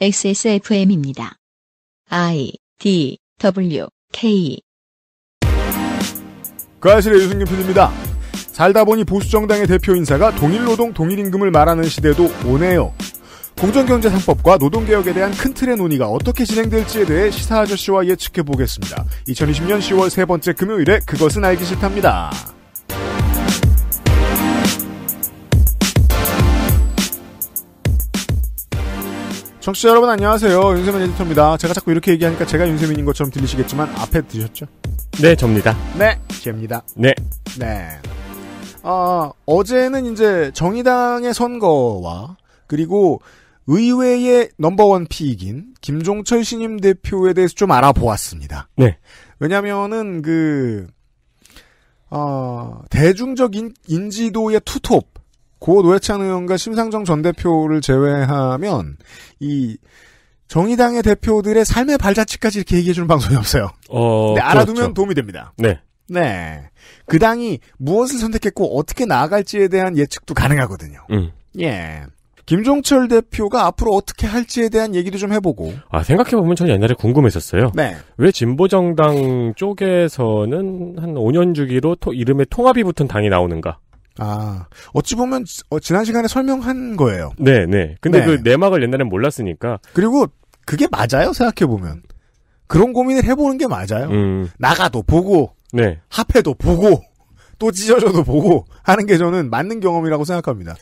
XSFM입니다. I D W K 그아실의 유승균 PD입니다. 살다 보니 보수정당의 대표 인사가 동일노동 동일임금을 말하는 시대도 오네요. 공정경제상법과 노동개혁에 대한 큰 틀의 논의가 어떻게 진행될지에 대해 시사 아저씨와 예측해보겠습니다. 2020년 10월 세 번째 금요일에 그것은 알기 싫답니다. 청취자 여러분 안녕하세요. 윤세민 에디터입니다. 제가 자꾸 이렇게 얘기하니까 제가 윤세민인 것처럼 들리시겠지만 앞에 드셨죠? 네, 접니다. 네, 제입니다. 네. 네. 아, 어제는 이제 정의당의 선거와 그리고 의회의 넘버원 피익인 김종철 신임 대표에 대해서 좀 알아보았습니다. 네. 왜냐면은 그, 어, 대중적 인, 인지도의 투톱, 고 노회찬 의원과 심상정 전 대표를 제외하면 이 정의당의 대표들의 삶의 발자취까지 이렇게 얘기해주는 방송이 없어요. 어, 네, 알아두면 도움이 됩니다. 네. 네. 그 당이 무엇을 선택했고 어떻게 나아갈지에 대한 예측도 가능하거든요. 음. 예. 김종철 대표가 앞으로 어떻게 할지에 대한 얘기도 좀 해보고. 아, 생각해보면 저는 옛날에 궁금했었어요. 네. 왜 진보정당 쪽에서는 한 5년 주기로 토, 이름에 통합이 붙은 당이 나오는가? 아, 어찌 보면 어, 지난 시간에 설명한 거예요. 네, 네. 근데 네. 그 내막을 옛날엔 몰랐으니까. 그리고 그게 맞아요, 생각해 보면. 그런 고민을 해보는 게 맞아요. 음. 나가도 보고, 네. 합해도 보고, 또 찢어져도 보고 하는 게 저는 맞는 경험이라고 생각합니다.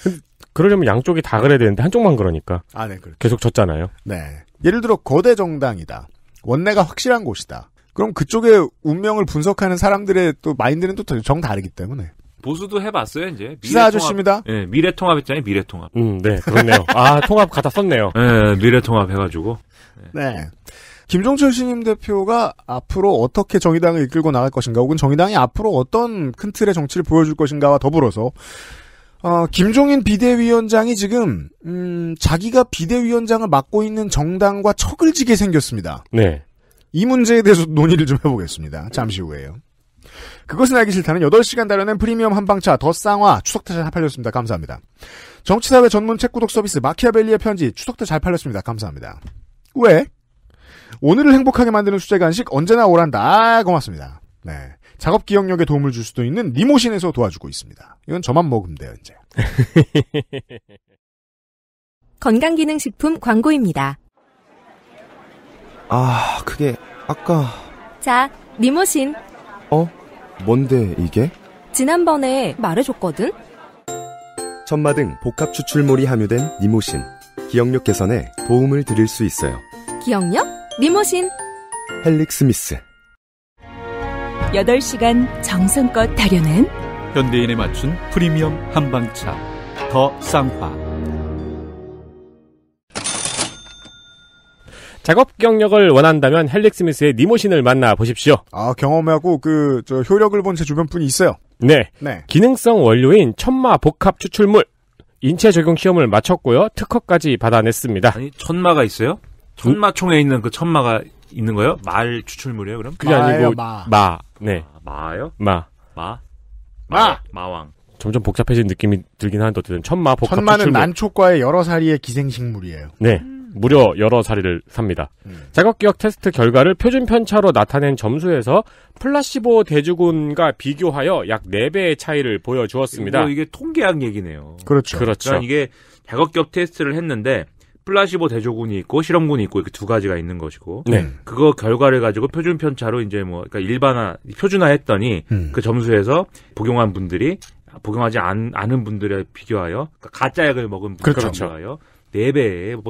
그러려면 양쪽이 다 그래야 되는데 한쪽만 그러니까. 아, 네, 그렇죠. 계속 졌잖아요. 네. 예를 들어 거대 정당이다. 원내가 확실한 곳이다. 그럼 그쪽의 운명을 분석하는 사람들의 또 마인드는 또 정 다르기 때문에. 보수도 해봤어요 이제. 시사 아저씨입니다. 예, 미래통합 했잖아요 미래통합. 음, 네, 그렇네요. 아 통합 갖다 썼네요. 예, 미래통합 해가지고. 네. 네. 김종철 신임 대표가 앞으로 어떻게 정의당을 이끌고 나갈 것인가, 혹은 정의당이 앞으로 어떤 큰 틀의 정치를 보여줄 것인가와 더불어서 어, 김종인 비대위원장이 지금 음, 자기가 비대위원장을 맡고 있는 정당과 척을 지게 생겼습니다. 네. 이 문제에 대해서 논의를 좀 해보겠습니다. 잠시 후에요. 그것은 알기 싫다는 8시간 다려낸 프리미엄 한방차 더 쌍화 추석때 잘 팔렸습니다. 감사합니다. 정치사회 전문 책 구독 서비스 마키아벨리의 편지 추석때 잘 팔렸습니다. 감사합니다. 왜? 오늘을 행복하게 만드는 수제 간식 언제나 오란다. 아, 고맙습니다. 네. 작업 기억력에 도움을 줄 수도 있는 리모신에서 도와주고 있습니다. 이건 저만 먹으면 돼요, 이제. 건강기능식품 광고입니다. 아, 그게 아까 자, 리모신. 어? 뭔데 이게? 지난번에 말해줬거든? 천마등 복합 추출물이 함유된 니모신. 기억력 개선에 도움을 드릴 수 있어요. 기억력? 니모신. 헬릭스미스. 8시간 정성껏 다려낸 현대인에 맞춘 프리미엄 한방차. 더 쌍화. 작업 경력을 원한다면 헬릭 스미스의 니모신을 만나 보십시오. 아 경험하고 그 저 효력을 본 제 주변 분이 있어요. 네. 네. 기능성 원료인 천마 복합 추출물 인체 적용 시험을 마쳤고요. 특허까지 받아냈습니다. 아니 천마가 있어요? 천마총에 있는 그 천마가 있는 거예요? 말 추출물이에요, 그럼? 그게 아니고 마. 마. 네. 아, 마, 요 마. 마. 마. 마왕. 점점 복잡해진 느낌이 들긴 하는데 어쨌든 천마 복합 천마는 추출물. 난초과의 여러 사리의 기생식물이에요. 네. 음. 무려 여러 자리를 삽니다. 음. 작업기억 테스트 결과를 표준 편차로 나타낸 점수에서 플라시보 대주군과 비교하여 약 4배의 차이를 보여주었습니다. 뭐 이게 통계학 얘기네요. 그렇죠. 그렇죠. 그러니까 이게 자업기억 테스트를 했는데 플라시보 대조군이 있고 실험군이 있고 이렇게 두 가지가 있는 것이고 네. 그거 결과를 가지고 표준 편차로 이제 뭐 그러니까 일반화 표준화했더니 음. 그 점수에서 복용한 분들이 복용하지 않, 않은 분들에 비교하여 그러니까 가짜 약을 먹은 분들과 그렇죠. 비교하여 네배네배가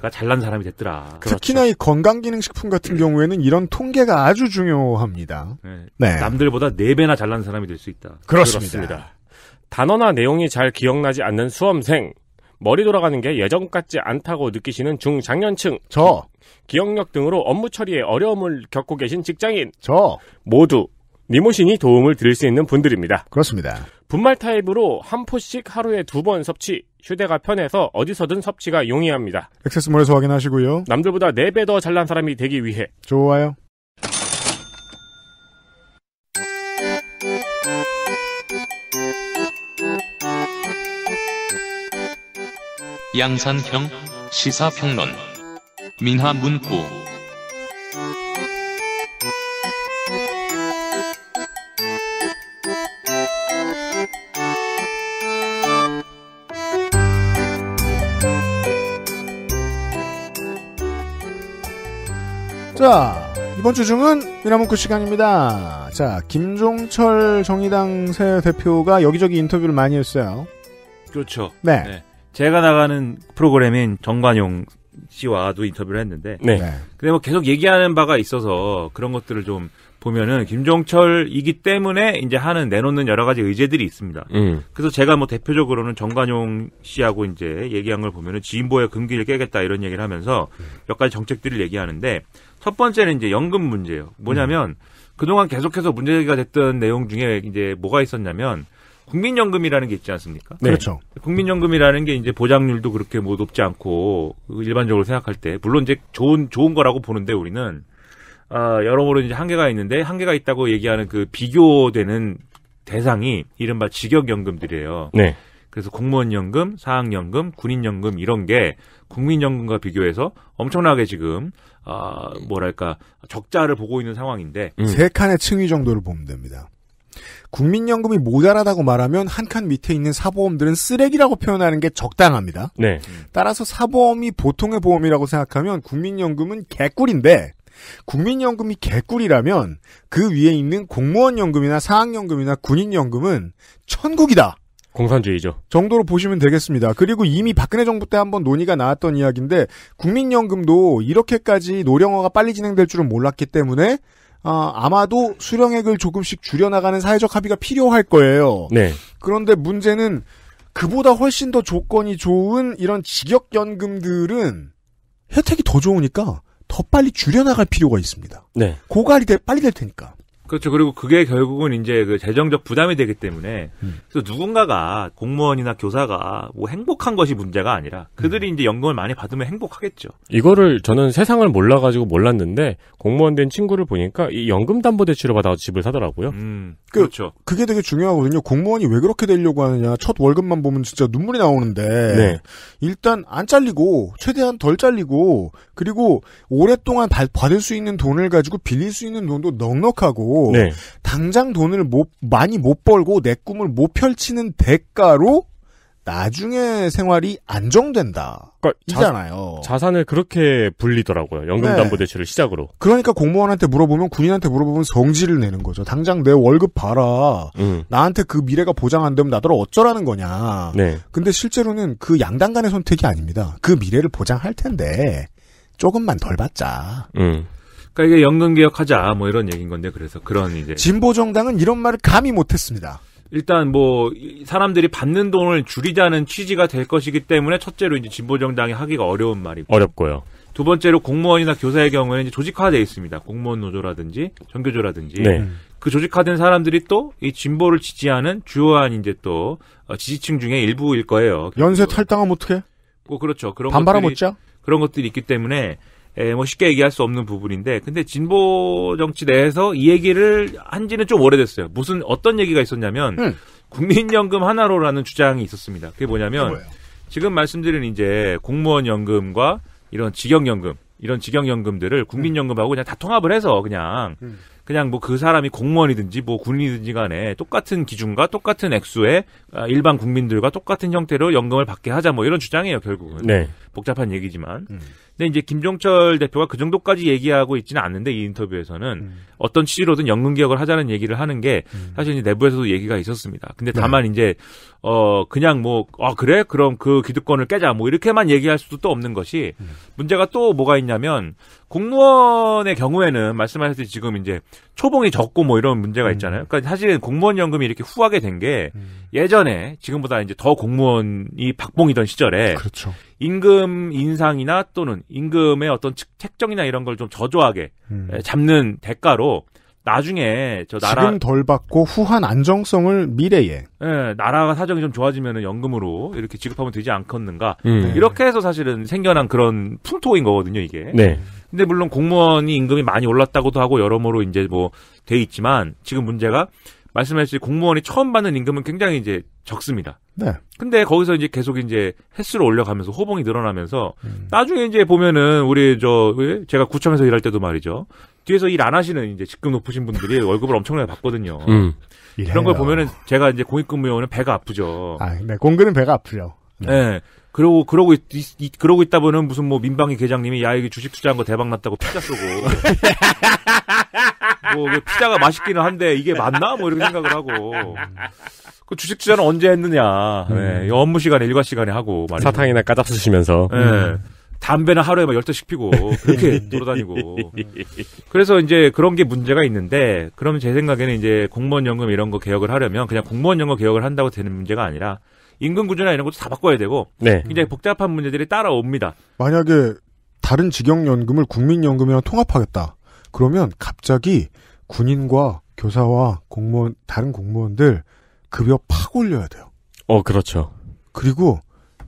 뭐 잘난 사람이 됐더라. 그렇죠. 특히나 이 건강기능식품 같은 네. 경우에는 이런 통계가 아주 중요합니다. 네. 네. 남들보다 네배나 잘난 사람이 될 수 있다. 그렇습니다. 그렇습니다. 단어나 내용이 잘 기억나지 않는 수험생. 머리 돌아가는 게 예전 같지 않다고 느끼시는 중장년층. 저. 기억력 등으로 업무 처리에 어려움을 겪고 계신 직장인. 저. 모두 니모신이 도움을 드릴 수 있는 분들입니다. 그렇습니다. 분말 타입으로 한 포씩 하루에 두 번 섭취. 휴대가 편해서 어디서든 섭취가 용이합니다. 액세스몰에서 확인하시고요. 남들보다 4배 더 잘난 사람이 되기 위해. 좋아요. 양산형 시사평론 민화문구 자, 이번 주 중은 미라문구 시간입니다. 자, 김종철 정의당 새 대표가 여기저기 인터뷰를 많이 했어요. 그렇죠. 네. 네. 제가 나가는 프로그램인 정관용 씨와도 인터뷰를 했는데. 네. 네. 근데 뭐 계속 얘기하는 바가 있어서 그런 것들을 좀 보면은 김종철이기 때문에 이제 하는 내놓는 여러 가지 의제들이 있습니다. 음. 그래서 제가 뭐 대표적으로는 정관용 씨하고 이제 얘기한 걸 보면은 진보의 금기를 깨겠다 이런 얘기를 하면서 몇 가지 정책들을 얘기하는데 첫 번째는 이제 연금 문제예요. 뭐냐면 음. 그동안 계속해서 문제가 됐던 내용 중에 이제 뭐가 있었냐면 국민연금이라는 게 있지 않습니까? 네. 그렇죠. 국민연금이라는 게 이제 보장률도 그렇게 뭐 높지 않고 일반적으로 생각할 때 물론 이제 좋은 좋은 거라고 보는데 우리는 아, 여러모로 이제 한계가 있는데 한계가 있다고 얘기하는 그 비교되는 대상이 이른바 직역연금들이에요. 네. 그래서 공무원연금, 사학연금, 군인연금 이런 게 국민연금과 비교해서 엄청나게 지금 아, 뭐랄까 적자를 보고 있는 상황인데 음. 세 칸의 층위 정도를 보면 됩니다. 국민연금이 모자라다고 말하면 한 칸 밑에 있는 사보험들은 쓰레기라고 표현하는 게 적당합니다. 네. 따라서 사보험이 보통의 보험이라고 생각하면 국민연금은 개꿀인데 국민연금이 개꿀이라면 그 위에 있는 공무원연금이나 사학연금이나 군인연금은 천국이다. 공산주의죠. 정도로 보시면 되겠습니다. 그리고 이미 박근혜 정부 때 한번 논의가 나왔던 이야기인데 국민연금도 이렇게까지 노령화가 빨리 진행될 줄은 몰랐기 때문에 아, 아마도 수령액을 조금씩 줄여나가는 사회적 합의가 필요할 거예요. 네. 그런데 문제는 그보다 훨씬 더 조건이 좋은 이런 직역연금들은 혜택이 더 좋으니까 더 빨리 줄여나갈 필요가 있습니다. 네. 고갈이 돼, 빨리 될 테니까. 그렇죠. 그리고 그게 결국은 이제 그 재정적 부담이 되기 때문에 음. 그래서 누군가가 공무원이나 교사가 뭐 행복한 것이 문제가 아니라 그들이 음. 이제 연금을 많이 받으면 행복하겠죠. 이거를 저는 세상을 몰라가지고 몰랐는데 공무원 된 친구를 보니까 이 연금담보대출을 받아서 집을 사더라고요. 음. 그, 그렇죠. 그게 되게 중요하거든요. 공무원이 왜 그렇게 되려고 하느냐. 첫 월급만 보면 진짜 눈물이 나오는데 네. 일단 안 잘리고 최대한 덜 잘리고 그리고 오랫동안 받, 받을 수 있는 돈을 가지고 빌릴 수 있는 돈도 넉넉하고 네. 당장 돈을 못, 많이 못 벌고 내 꿈을 못 펼치는 대가로 나중에 생활이 안정된다. 그러니까 잖아요 자, 산을 그렇게 불리더라고요. 연금담보대출을 네. 시작으로. 그러니까 공무원한테 물어보면 군인한테 물어보면 성질을 내는 거죠. 당장 내 월급 봐라. 음. 나한테 그 미래가 보장 안 되면 나더러 어쩌라는 거냐. 네. 근데 실제로는 그 양당 간의 선택이 아닙니다. 그 미래를 보장할 텐데 조금만 덜 받자. 음. 그러니까 이게 연금 개혁하자 뭐 이런 얘기인 건데 그래서 그런 이제 진보 정당은 이런 말을 감히 못했습니다. 일단 뭐 사람들이 받는 돈을 줄이자는 취지가 될 것이기 때문에 첫째로 이제 진보 정당이 하기가 어려운 말이고 어렵고요. 두 번째로 공무원이나 교사의 경우에는 이제 조직화돼 있습니다. 공무원 노조라든지 전교조라든지 네. 그 조직화된 사람들이 또 이 진보를 지지하는 주요한 이제 또 어, 지지층 중에 일부일 거예요. 연쇄 결국. 탈당하면 어떻게? 뭐 그렇죠. 그런 반발하면 어쩌? 그런 것들이 있기 때문에 에, 예, 뭐 쉽게 얘기할 수 없는 부분인데 근데 진보 정치 내에서 이 얘기를 한지는 좀 오래됐어요. 무슨 어떤 얘기가 있었냐면 응. 음. 국민연금 하나로라는 주장이 있었습니다. 그게 뭐냐면 뭐예 지금 말씀드린 이제 공무원 연금과 이런 직영연금 이런 직영연금들을 국민연금하고 그냥 다 통합을 해서 그냥 음. 그냥 뭐 그 사람이 공무원이든지 뭐 군인이든지 간에 똑같은 기준과 똑같은 액수의 아, 일반 국민들과 똑같은 형태로 연금을 받게 하자 뭐 이런 주장이에요 결국은 네. 복잡한 얘기지만 음. 근데 이제 김종철 대표가 그 정도까지 얘기하고 있지는 않는데 이 인터뷰에서는 음. 어떤 취지로든 연금 개혁을 하자는 얘기를 하는 게 음. 사실 이제 내부에서도 얘기가 있었습니다. 근데 네. 다만 네. 이제 어 그냥 뭐 아 그래 그럼 그 기득권을 깨자 뭐 이렇게만 얘기할 수도 또 없는 것이 음. 문제가 또 뭐가 있냐면 공무원의 경우에는 말씀하셨듯이 지금 이제 초봉이 적고 뭐 이런 문제가 음. 있잖아요. 그러니까 사실은 공무원 연금이 이렇게 후하게 된게 음. 예전에 지금보다 이제 더 공무원이 박봉이던 시절에 그렇죠. 임금 인상이나 또는 임금의 어떤 책정이나 이런 걸 좀 저조하게 음. 잡는 대가로 나중에 저 나라 지금 덜 받고 후한 안정성을 미래에 예, 나라가 사정이 좀 좋아지면은 연금으로 이렇게 지급하면 되지 않겠는가 음. 네. 이렇게 해서 사실은 생겨난 그런 풍토인 거거든요 이게 네. 근데 물론 공무원이 임금이 많이 올랐다고도 하고 여러모로 이제 뭐 돼 있지만 지금 문제가 말씀하신 공무원이 처음 받는 임금은 굉장히 이제 적습니다. 네. 근데 거기서 이제 계속 이제 횟수를 올려가면서 호봉이 늘어나면서 음. 나중에 이제 보면은 우리 저 예? 제가 구청에서 일할 때도 말이죠. 뒤에서 일 안 하시는 이제 직급 높으신 분들이 월급을 엄청나게 받거든요. 음. 이런 걸 보면은 제가 이제 공익근무요원은 배가 아프죠. 아, 네. 공근은 배가 아프죠. 네. 네. 그러고 그러고 있, 있, 그러고 있다 보는 무슨 뭐 민방위 계장님이 야 이게 주식 투자한 거 대박 났다고 피자 쏘고 뭐 피자가 맛있기는 한데 이게 맞나 뭐 이런 생각을 하고 그 주식 투자는 언제 했느냐 네, 업무 시간에 일과 시간에 하고 말이죠. 사탕이나 까잡수시면서 네. 음. 담배는 하루에 막1 2시 피고 그렇게 돌아다니고 그래서 이제 그런 게 문제가 있는데 그럼 제 생각에는 이제 공무원 연금 이런 거 개혁을 하려면 그냥 공무원 연금 개혁을 한다고 되는 문제가 아니라 임금 구조나 이런 것도 다 바꿔야 되고 네. 굉장히 복잡한 문제들이 따라옵니다. 만약에 다른 직영연금을 국민연금이랑 통합하겠다. 그러면 갑자기 군인과 교사와 공무원 다른 공무원들 급여 팍 올려야 돼요. 어, 그렇죠. 그리고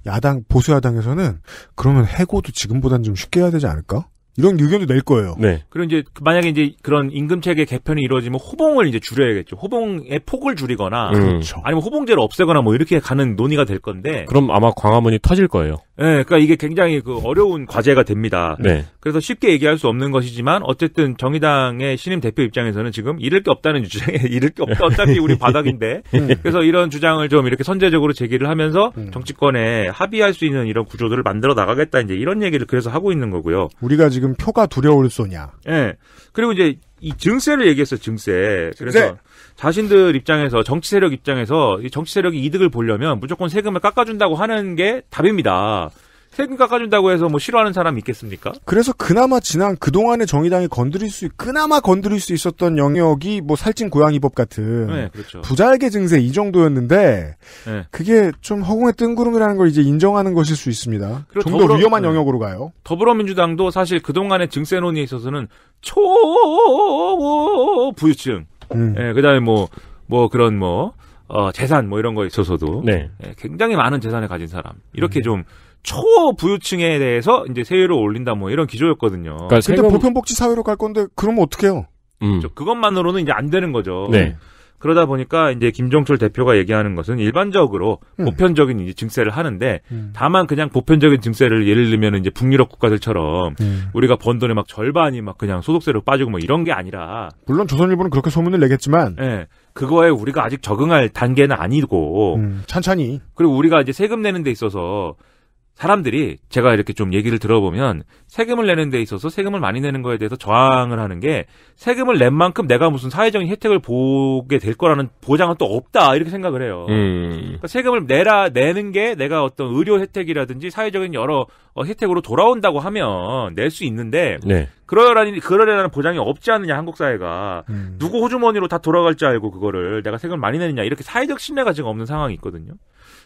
야당 보수 야당에서는 그러면 해고도 지금보다는 좀 쉽게 해야 되지 않을까? 이런 의견도 낼 거예요. 네. 그리고 이제 그 만약에 이제 그런 임금 체계 개편이 이루어지면 호봉을 이제 줄여야겠죠. 호봉의 폭을 줄이거나 음. 그렇죠. 아니면 호봉제를 없애거나 뭐 이렇게 가는 논의가 될 건데 그럼 아마 광화문이 터질 거예요. 예, 네, 그러니까 이게 굉장히 그 어려운 과제가 됩니다. 네. 그래서 쉽게 얘기할 수 없는 것이지만 어쨌든 정의당의 신임 대표 입장에서는 지금 잃을 게 없다는 주장에 잃을 게 없다. 어차피 우리 바닥인데. 음. 음. 그래서 이런 주장을 좀 이렇게 선제적으로 제기를 하면서 음. 정치권에 합의할 수 있는 이런 구조들을 만들어 나가겠다 이제 이런 얘기를 그래서 하고 있는 거고요. 우리가 지금 표가 두려울 소냐. 예. 네. 그리고 이제 이 증세를 얘기했어 증세. 증세. 그래서 자신들 입장에서 정치 세력 입장에서 정치 세력이 이득을 보려면 무조건 세금을 깎아준다고 하는 게 답입니다. 세금 깎아준다고 해서 뭐 싫어하는 사람이 있겠습니까? 그래서 그나마 지난 그동안의 정의당이 건드릴 수, 그나마 건드릴 수 있었던 영역이 뭐 살찐 고양이법 같은 네, 그렇죠. 부자에게 증세 이 정도였는데 네. 그게 좀 허공에 뜬구름이라는 걸 이제 인정하는 것일 수 있습니다. 좀 더 위험한 네. 영역으로 가요. 더불어민주당도 사실 그동안의 증세론에 있어서는 초부유층 음. 예, 그다음에 뭐뭐 뭐 그런 뭐 어, 재산 뭐 이런 거에 있어서도 네. 예, 굉장히 많은 재산을 가진 사람 이렇게 음. 좀 초부유층에 대해서 이제 세율을 올린다 뭐 이런 기조였거든요. 그러니까 근데 보편복지 사회로 갈 건데 그러면 어떻게 해요? 음. 그렇죠. 그것만으로는 이제 안 되는 거죠. 네. 그러다 보니까 이제 김종철 대표가 얘기하는 것은 일반적으로 음. 보편적인 이제 증세를 하는데 음. 다만 그냥 보편적인 증세를 예를 들면 이제 북유럽 국가들처럼 음. 우리가 번 돈의 막 절반이 막 그냥 소득세로 빠지고 뭐 이런 게 아니라 물론 조선일보는 그렇게 소문을 내겠지만 예. 그거에 우리가 아직 적응할 단계는 아니고 음, 천천히 그리고 우리가 이제 세금 내는 데 있어서 사람들이 제가 이렇게 좀 얘기를 들어보면 세금을 내는 데 있어서 세금을 많이 내는 거에 대해서 저항을 하는 게 세금을 낸 만큼 내가 무슨 사회적인 혜택을 보게 될 거라는 보장은 또 없다 이렇게 생각을 해요. 음. 그러니까 세금을 내라 내는 게 내가 어떤 의료 혜택이라든지 사회적인 여러 어, 혜택으로 돌아온다고 하면 낼 수 있는데 네. 그러라니 그러려는 보장이 없지 않느냐 한국 사회가 음. 누구 호주머니로 다 돌아갈 줄 알고 그거를 내가 세금을 많이 내느냐 이렇게 사회적 신뢰가 지금 없는 상황이 있거든요.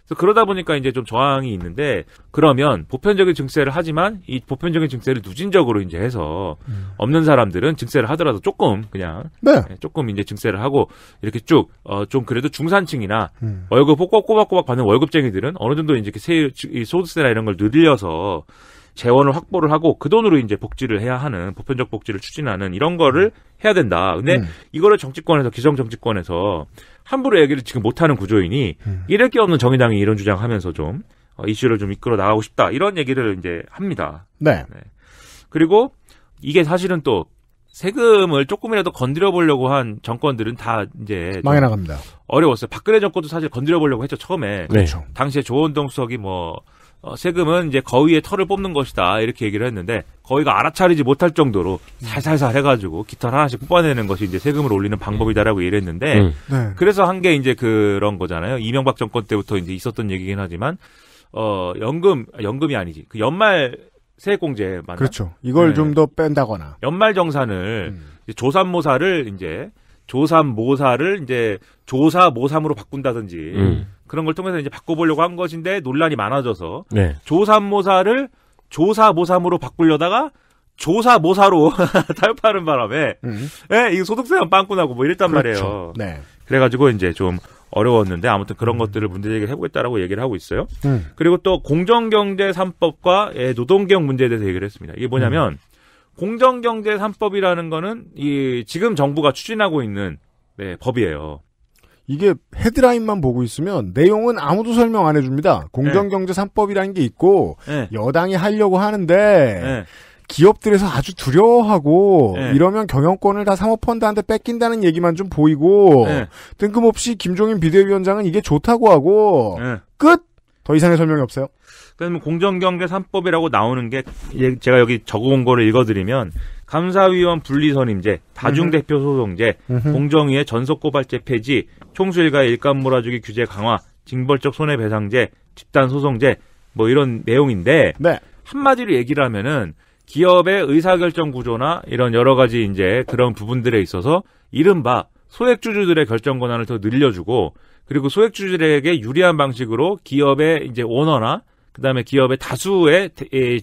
그래서 그러다 보니까 이제 좀 저항이 있는데 그러면 보편적인 증세를 하지만 이 보편적인 증세를 누진적으로 이제 해서 음. 없는 사람들은 증세를 하더라도 조금 그냥 네. 예, 조금 이제 증세를 하고 이렇게 쭉좀 어 그래도 중산층이나 음. 월급 꼬박꼬박 받는 월급쟁이들은 어느 정도 이제 이렇 소득세나 이런 걸 늘려서 재원을 확보를 하고 그 돈으로 이제 복지를 해야 하는 보편적 복지를 추진하는 이런 거를 음. 해야 된다. 근데 음. 이거를 정치권에서 기성 정치권에서 함부로 얘기를 지금 못하는 구조이니 음. 이럴 게 없는 정의당이 이런 주장하면서 좀 어, 이슈를 좀 이끌어 나가고 싶다 이런 얘기를 이제 합니다. 네. 네. 그리고 이게 사실은 또 세금을 조금이라도 건드려 보려고 한 정권들은 다 이제 망해 나갑니다. 어려웠어요. 박근혜 정권도 사실 건드려 보려고 했죠 처음에. 네. 그렇죠. 당시에 조원동 수석이 뭐 어, 세금은 이제 거위의 털을 뽑는 것이다 이렇게 얘기를 했는데 거위가 알아차리지 못할 정도로 살살살 해가지고 깃털 하나씩 뽑아내는 것이 이제 세금을 올리는 방법이다라고 얘기를 했는데 음. 네. 그래서 한 게 이제 그런 거잖아요 이명박 정권 때부터 이제 있었던 얘기긴 하지만 어 연금 아, 연금이 아니지 그 연말 세액공제 만 그렇죠 이걸 네. 좀더 뺀다거나 연말 정산을 음. 조산모사를 이제 조삼 모사를 이제 조사 모삼으로 바꾼다든지 음. 그런 걸 통해서 이제 바꿔보려고 한 것인데 논란이 많아져서 네. 조삼 모사를 조사 모삼으로 바꾸려다가 조사 모사로 타협하는 바람에 음. 예, 이 소득세만 빵꾸나고 뭐 이랬단 그렇죠. 말이에요. 네. 그래가지고 이제 좀 어려웠는데 아무튼 그런 음. 것들을 문제 제기를 해보겠다라고 얘기를 하고 있어요. 음. 그리고 또 공정경제 삼법과 예, 노동개혁 문제에 대해서 얘기를 했습니다. 이게 뭐냐면 음. 공정경제 3법이라는 거는 이 지금 정부가 추진하고 있는 네, 법이에요. 이게 헤드라인만 보고 있으면 내용은 아무도 설명 안 해줍니다. 공정경제 3법이라는 게 있고 네. 여당이 하려고 하는데 네. 기업들에서 아주 두려워하고 네. 이러면 경영권을 다 사모펀드한테 뺏긴다는 얘기만 좀 보이고 네. 뜬금없이 김종인 비대위원장은 이게 좋다고 하고 네. 끝. 더 이상의 설명이 없어요. 그럼 공정경제 3법이라고 나오는 게 예, 제가 여기 적어온 거를 읽어드리면 감사위원 분리선임제, 다중대표소송제, 공정위의 전속고발제 폐지, 총수일가 일감 몰아주기 규제 강화, 징벌적 손해배상제, 집단소송제 뭐 이런 내용인데 네. 한마디로 얘기를 하면은 기업의 의사결정 구조나 이런 여러 가지 이제 그런 부분들에 있어서 이른바 소액주주들의 결정 권한을 더 늘려주고 그리고 소액주주들에게 유리한 방식으로 기업의 이제 오너나 그다음에 기업의 다수의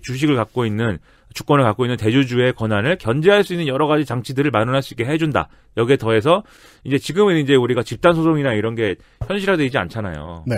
주식을 갖고 있는 주권을 갖고 있는 대주주의 권한을 견제할 수 있는 여러 가지 장치들을 마련할 수 있게 해준다. 여기에 더해서 이제 지금은 이제 우리가 집단 소송이나 이런 게 현실화되지 않잖아요. 네.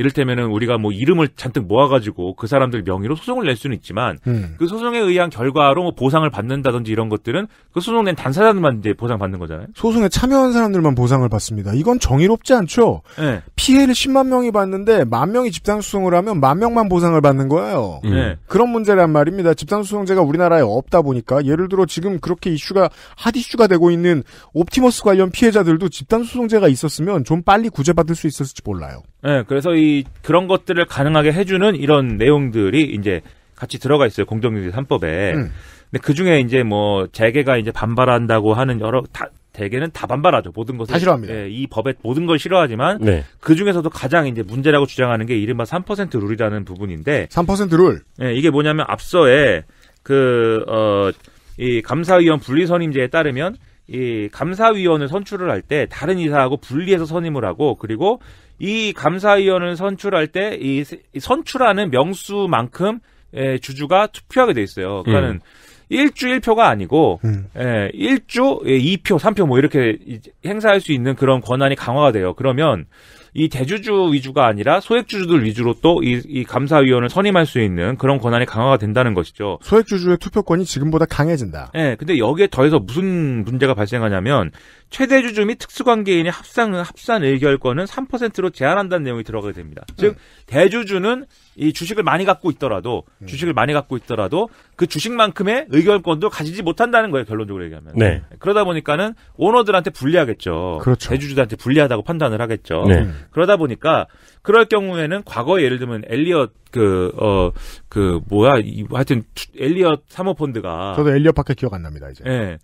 이를테면은 우리가 뭐 이름을 잔뜩 모아가지고 그 사람들 명의로 소송을 낼 수는 있지만 음. 그 소송에 의한 결과로 뭐 보상을 받는다든지 이런 것들은 그 소송 된 당사자들만 이제 보상 받는 거잖아요. 소송에 참여한 사람들만 보상을 받습니다. 이건 정의롭지 않죠. 네. 피해를 10만 명이 받는데 만 명이 집단 소송을 하면 만 명만 보상을 받는 거예요. 예. 음. 네. 그런 문제란 말입니다. 집단 소송제가 우리나라에 없다 보니까 예를 들어 지금 그렇게 이슈가 핫 이슈가 되고 있는 옵티머스 관련 피해자들도 집단 소송제가 있었으면 좀 빨리 구제받을 수 있었을지 몰라요. 네, 그래서 이 그런 것들을 가능하게 해주는 이런 내용들이 이제 같이 들어가 있어요 공정경제 3법에. 음. 근데 그 중에 이제 뭐 재계가 이제 반발한다고 하는 여러 다, 대개는 다 반발하죠 모든 것을 다 싫어합니다. 예, 이법에 모든 걸 싫어하지만 네. 그 중에서도 가장 이제 문제라고 주장하는 게 이른바 3% 룰이라는 부분인데 3% 룰. 예, 이게 뭐냐면 앞서에 그 어 이 감사위원 분리선임제에 따르면 이 감사위원을 선출을 할 때 다른 이사하고 분리해서 선임을 하고 그리고 이 감사위원을 선출할 때 이 선출하는 명수만큼 예, 주주가 투표하게 돼 있어요. 그러니까는 음. 일주 1표가 아니고 음. 예, 1주 2표, 예, 3표 뭐 이렇게 행사할 수 있는 그런 권한이 강화가 돼요. 그러면 이 대주주 위주가 아니라 소액주주들 위주로 또이 이 감사위원을 선임할 수 있는 그런 권한이 강화가 된다는 것이죠. 소액주주의 투표권이 지금보다 강해진다. 예. 근데 여기에 더해서 무슨 문제가 발생하냐면 최대 주주 및 특수관계인의 합산 합산 의결권은 3%로 제한한다는 내용이 들어가게 됩니다. 네. 즉 대주주는 이 주식을 많이 갖고 있더라도 음. 주식을 많이 갖고 있더라도 그 주식만큼의 의결권도 가지지 못한다는 거예요 결론적으로 얘기하면. 네. 그러다 보니까는 오너들한테 불리하겠죠. 그렇죠. 대주주들한테 불리하다고 판단을 하겠죠. 네. 그러다 보니까 그럴 경우에는 과거 예를 들면 엘리엇 그어그 어, 그 뭐야 이, 하여튼 엘리엇 사모펀드가 저도 엘리엇밖에 기억 안 납니다 이제. 네.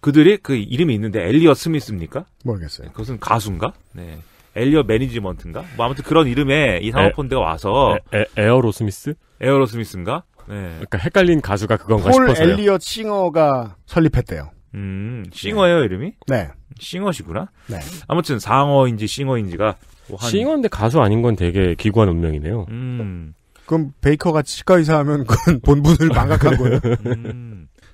그들이 그 이름이 있는데 엘리어 스미스입니까? 모르겠어요. 네, 그것은 가수인가? 네. 엘리어 매니지먼트인가? 뭐 아무튼 그런 이름의 이 상업펀드가 와서 에, 에, 어로 스미스? 에어로 스미스인가? 네. 그러니까 헷갈린 가수가 그건가 폴 싶어서요. 엘리엇 싱어가 설립했대요. 음, 네. 싱어예요 이름이? 네. 싱어시구나. 네. 아무튼 상어인지 싱어인지가 뭐 한... 싱어인데 가수 아닌 건 되게 기구한 운명이네요. 음. 그럼 베이커가 치과 의사하면 그건 본분을 망각한 거예요. 음.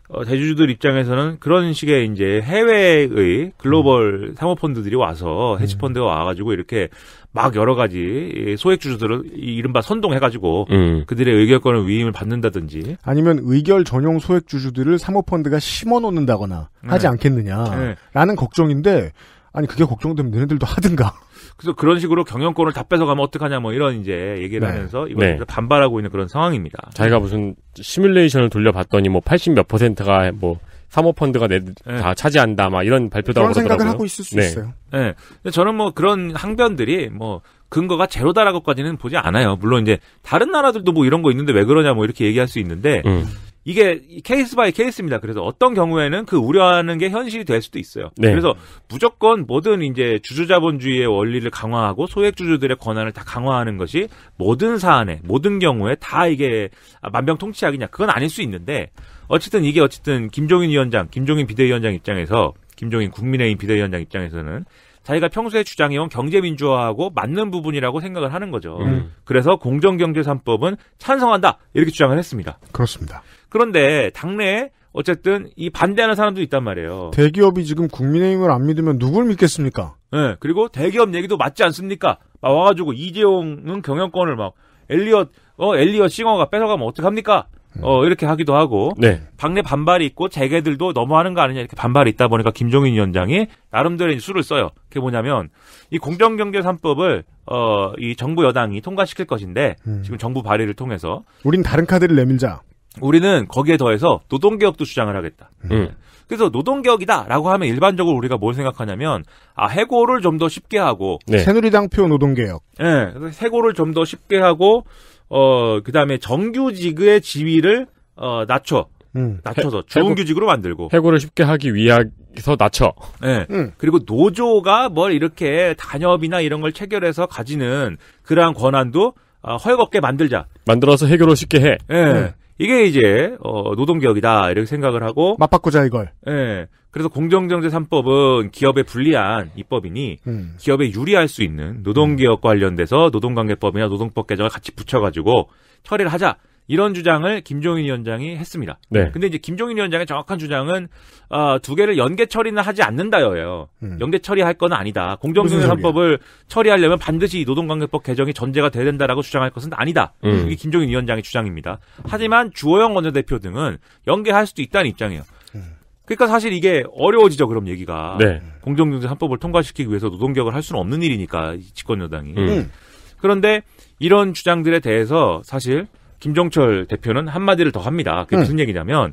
어, 대주주들 입장에서는 그런 식의 이제 해외의 글로벌 음. 사모펀드들이 와서 해지펀드가 음. 와가지고 이렇게 막 여러 가지 소액주주들을 이른바 선동해가지고 음. 그들의 의결권을 위임을 받는다든지 아니면 의결 전용 소액주주들을 사모펀드가 심어놓는다거나 하지 네. 않겠느냐라는 네. 걱정인데 아니 그게 걱정되면 너네들도 하든가 그래서 그런 식으로 경영권을 다 뺏어가면 어떡하냐 뭐 이런 이제 얘기를 네. 하면서 이번에 네. 반발하고 있는 그런 상황입니다. 자기가 무슨 시뮬레이션을 돌려봤더니 뭐 80 몇 퍼센트가 뭐 사모펀드가 내, 네. 다 차지한다 막 이런 발표도 하고 그러더라고요. 생각을 하고 있을 수 네. 있어요. 네. 저는 뭐 그런 항변들이 뭐 근거가 제로다라고까지는 보지 않아요. 물론 이제 다른 나라들도 뭐 이런 거 있는데 왜 그러냐 뭐 이렇게 얘기할 수 있는데 음. 이게 케이스 바이 케이스입니다. 그래서 어떤 경우에는 그 우려하는 게 현실이 될 수도 있어요. 네. 그래서 무조건 모든 이제 주주자본주의의 원리를 강화하고 소액주주들의 권한을 다 강화하는 것이 모든 사안에 모든 경우에 다 이게 만병통치약이냐 그건 아닐 수 있는데 어쨌든 이게 어쨌든 김종인 위원장, 김종인 비대위원장 입장에서 김종인 국민의힘 비대위원장 입장에서는 자기가 평소에 주장해온 경제민주화하고 맞는 부분이라고 생각을 하는 거죠. 음. 그래서 공정경제3법은 찬성한다 이렇게 주장을 했습니다. 그렇습니다. 그런데 당내에 어쨌든 이 반대하는 사람도 있단 말이에요. 대기업이 지금 국민의힘을 안 믿으면 누굴 믿겠습니까? 예. 네, 그리고 대기업 얘기도 맞지 않습니까? 막 와가지고 이재용은 경영권을 막 엘리엇 어 엘리엇 싱어가 뺏어가면 어떡합니까? 어, 이렇게 하기도 하고. 네. 당내 반발이 있고, 재계들도 너무하는 거 아니냐, 이렇게 반발이 있다 보니까 김종인 위원장이 나름대로 이 수를 써요. 그게 뭐냐면, 이 공정경제 3법을, 어, 이 정부 여당이 통과시킬 것인데, 음. 지금 정부 발의를 통해서. 우린 다른 카드를 내밀자. 우리는 거기에 더해서 노동개혁도 주장을 하겠다. 음. 네. 그래서 노동개혁이다라고 하면 일반적으로 우리가 뭘 생각하냐면 아 해고를 좀 더 쉽게 하고 네. 새누리당 표 노동개혁. 예, 네, 해고를 좀 더 쉽게 하고 어 그다음에 정규직의 지위를 어 낮춰 음. 낮춰서 주은규직으로 만들고 해고를 쉽게 하기 위해서 낮춰. 네. 음. 그리고 노조가 뭘 이렇게 단협이나 이런 걸 체결해서 가지는 그러한 권한도 어, 허역없게 만들자. 만들어서 해결을 쉽게 해. 예. 네. 이게 이제 어, 노동개혁이다 이렇게 생각을 하고 맞바꾸자 이걸. 예. 그래서 공정경제 3법은 기업에 불리한 입법이니 음. 기업에 유리할 수 있는 노동개혁 관련돼서 노동관계법이나 노동법 개정을 같이 붙여가지고 처리를 하자. 이런 주장을 김종인 위원장이 했습니다. 네. 근데 이제 김종인 위원장의 정확한 주장은 어, 두 개를 연계 처리는 하지 않는다여요 음. 연계 처리할 건 아니다. 공정경제산법을 처리하려면 반드시 노동관계법 개정이 전제가 돼야 된다라고 주장할 것은 아니다. 음. 이게 김종인 위원장의 주장입니다. 하지만 주호영 원내대표 등은 연계할 수도 있다는 입장이에요. 음. 그러니까 사실 이게 어려워지죠 그럼 얘기가 네. 공정경제 합법을 통과시키기 위해서 노동개혁을 할 수는 없는 일이니까 집권 여당이 음. 그런데 이런 주장들에 대해서 사실 김종철 대표는 한마디를 더 합니다. 그게 음. 무슨 음. 얘기냐면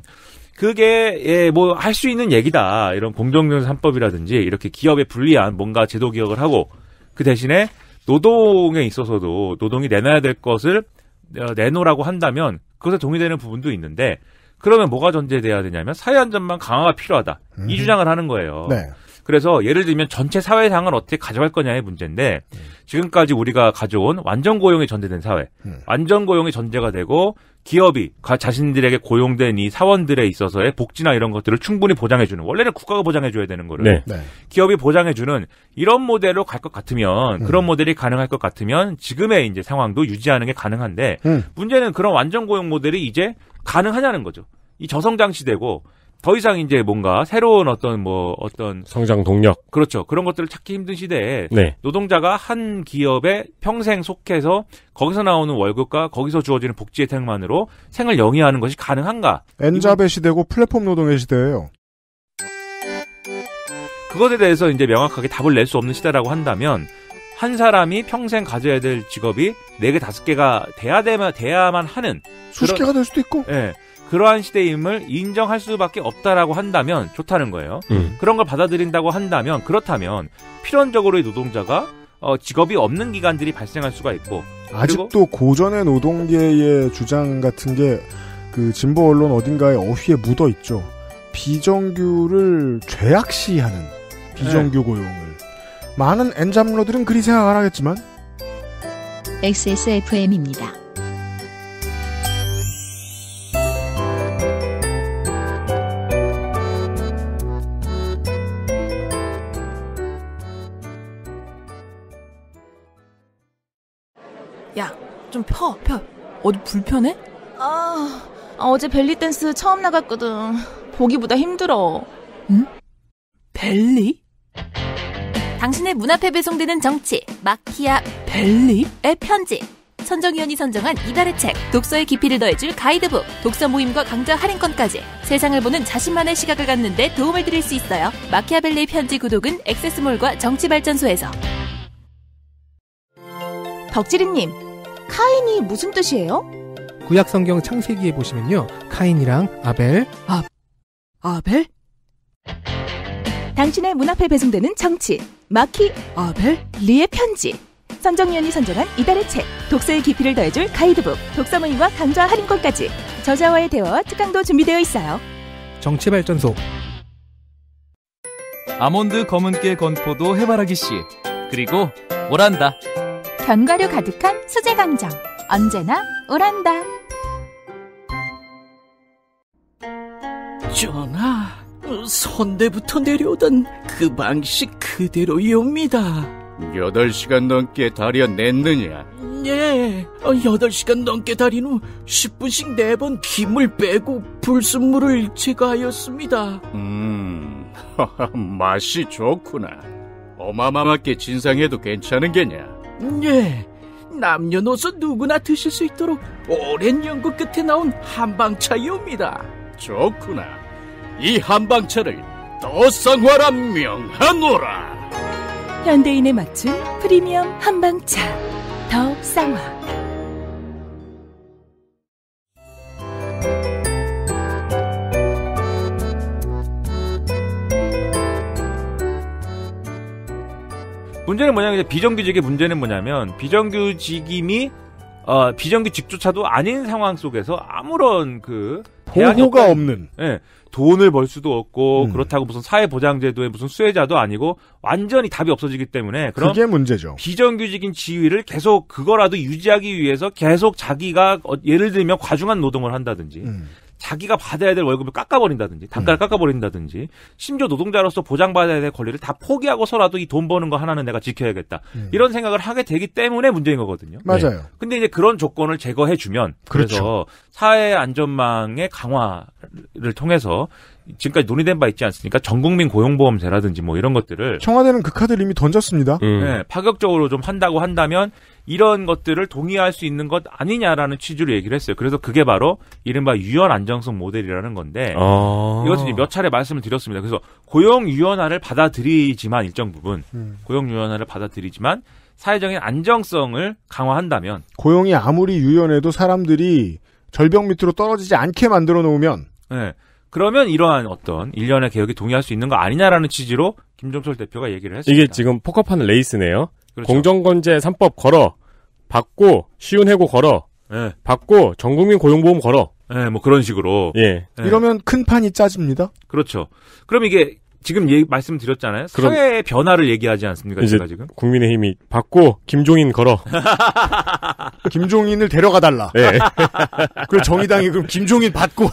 그게 예, 뭐할 수 있는 얘기다. 이런 공정노동 3법이라든지 이렇게 기업에 불리한 뭔가 제도 개혁을 하고 그 대신에 노동에 있어서도 노동이 내놔야 될 것을 어, 내놓으라고 한다면 그것에 동의되는 부분도 있는데 그러면 뭐가 전제돼야 되냐면 사회 안전망 강화가 필요하다. 음. 이 주장을 하는 거예요. 네. 그래서 예를 들면 전체 사회상을 어떻게 가져갈 거냐의 문제인데 지금까지 우리가 가져온 완전 고용이 전제된 사회, 음. 완전 고용이 전제가 되고 기업이 자신들에게 고용된 이 사원들에 있어서의 복지나 이런 것들을 충분히 보장해주는 원래는 국가가 보장해줘야 되는 거를 네. 네. 기업이 보장해주는 이런 모델로 갈 것 같으면 음. 그런 모델이 가능할 것 같으면 지금의 이제 상황도 유지하는 게 가능한데 음. 문제는 그런 완전 고용 모델이 이제 가능하냐는 거죠. 이저성장시대고 더 이상 이제 뭔가 새로운 어떤 뭐 어떤 성장 동력 그렇죠 그런 것들을 찾기 힘든 시대에 네. 노동자가 한 기업에 평생 속해서 거기서 나오는 월급과 거기서 주어지는 복지 혜택만으로 생을 영위하는 것이 가능한가? 엔잡의 시대고 플랫폼 노동의 시대예요. 그것에 대해서 이제 명확하게 답을 낼 수 없는 시대라고 한다면 한 사람이 평생 가져야 될 직업이 네 개 다섯 개가 돼야 돼야만 하는 수십 개가 될 수도 있고. 예. 네. 그러한 시대임을 인정할 수밖에 없다라고 한다면 좋다는 거예요. 음. 그런 걸 받아들인다고 한다면 그렇다면 필연적으로 노동자가 어, 직업이 없는 기간들이 발생할 수가 있고 아직도 고전의 노동계의 주장 같은 게 그 진보 언론 어딘가에 어휘에 묻어 있죠. 비정규를 죄악시하는 비정규 네. 고용을 많은 엔잡러들은 그리 생각 안 하겠지만 XSFM입니다. 불편해? 아, 아, 어제 벨리 댄스 처음 나갔거든. 보기보다 힘들어. 응? 벨리? 당신의 문 앞에 배송되는 정치 마키아 벨리의 편지 선정위원이 선정한 이달의 책 독서의 깊이를 더해줄 가이드북 독서 모임과 강좌 할인권까지 세상을 보는 자신만의 시각을 갖는 데 도움을 드릴 수 있어요 마키아벨리의 편지 구독은 액세스몰과 정치발전소에서 덕지리님 카인이 무슨 뜻이에요? 구약 성경 창세기에 보시면요. 카인이랑 아벨. 아, 아벨? 당신의 문 앞에 배송되는 정치. 마키 아벨 리의 편지. 선정위원이 선정한 이달의 책. 독서의 깊이를 더해줄 가이드북. 독서 모임과 강좌 할인권까지. 저자와의 대화와 특강도 준비되어 있어요. 정치발전소. 아몬드 검은깨 건포도 해바라기 씨. 그리고 오란다. 견과류 가득한 수제 강정. 언제나 오란다. 전하, 선대부터 내려오던 그 방식 그대로이옵니다. 8 시간 넘게 다려냈느냐? 예, 8 시간 넘게 다린 후 10분씩 네 번 김을 빼고 불순물을 제거하였습니다. 음, 맛이 좋구나. 어마마하게 진상해도 괜찮은 게냐? 네, 남녀노소 누구나 드실 수 있도록 오랜 연구 끝에 나온 한방차이옵니다. 좋구나. 이 한방차를 더쌍화라 명하노라. 현대인에 맞춘 프리미엄 한방차 더쌍화. 문제는 뭐냐면 이제 비정규직의 문제는 뭐냐면 비정규직임이 어, 비정규직조차도 아닌 상황 속에서 아무런 그 보호가 없는 예, 돈을 벌 수도 없고 음. 그렇다고 무슨 사회보장제도의 무슨 수혜자도 아니고 완전히 답이 없어지기 때문에 그럼 그게 문제죠. 비정규직인 지위를 계속 그거라도 유지하기 위해서 계속 자기가 어, 예를 들면 과중한 노동을 한다든지 음. 자기가 받아야 될 월급을 깎아버린다든지 단가를 음. 깎아버린다든지 심지어 노동자로서 보장받아야 될 권리를 다 포기하고서라도 이 돈 버는 거 하나는 내가 지켜야겠다 음. 이런 생각을 하게 되기 때문에 문제인 거거든요. 네. 맞아요. 네. 근데 이제 그런 조건을 제거해주면 그렇죠. 그래서 사회 안전망의 강화를 통해서 지금까지 논의된 바 있지 않습니까? 전국민 고용보험제라든지 뭐 이런 것들을 청와대는 그 카드를 이미 던졌습니다. 예, 음. 네, 파격적으로 좀 한다고 한다면 이런 것들을 동의할 수 있는 것 아니냐라는 취지로 얘기를 했어요. 그래서 그게 바로 이른바 유연 안정성 모델이라는 건데 아~ 이것은 이제 몇 차례 말씀을 드렸습니다. 그래서 고용 유연화를 받아들이지만 일정 부분 음. 고용 유연화를 받아들이지만 사회적인 안정성을 강화한다면 고용이 아무리 유연해도 사람들이 절벽 밑으로 떨어지지 않게 만들어 놓으면 네. 그러면 이러한 어떤 일련의 개혁이 동의할 수 있는 거 아니냐라는 취지로 김종철 대표가 얘기를 했습니다. 이게 지금 포커판 레이스네요. 그렇죠. 공정건제 3법 걸어 받고 쉬운 해고 걸어 예. 받고 전국민 고용보험 걸어. 예, 뭐 그런 식으로. 예. 예. 이러면 큰 판이 짜집니다. 그렇죠. 그럼 이게 지금 얘기, 말씀드렸잖아요. 사회의 변화를 얘기하지 않습니까? 이제 제가 지금 국민의힘이 받고 김종인 걸어. 김종인을 데려가 달라. 네. 예. 그리고 정의당이 그럼 김종인 받고.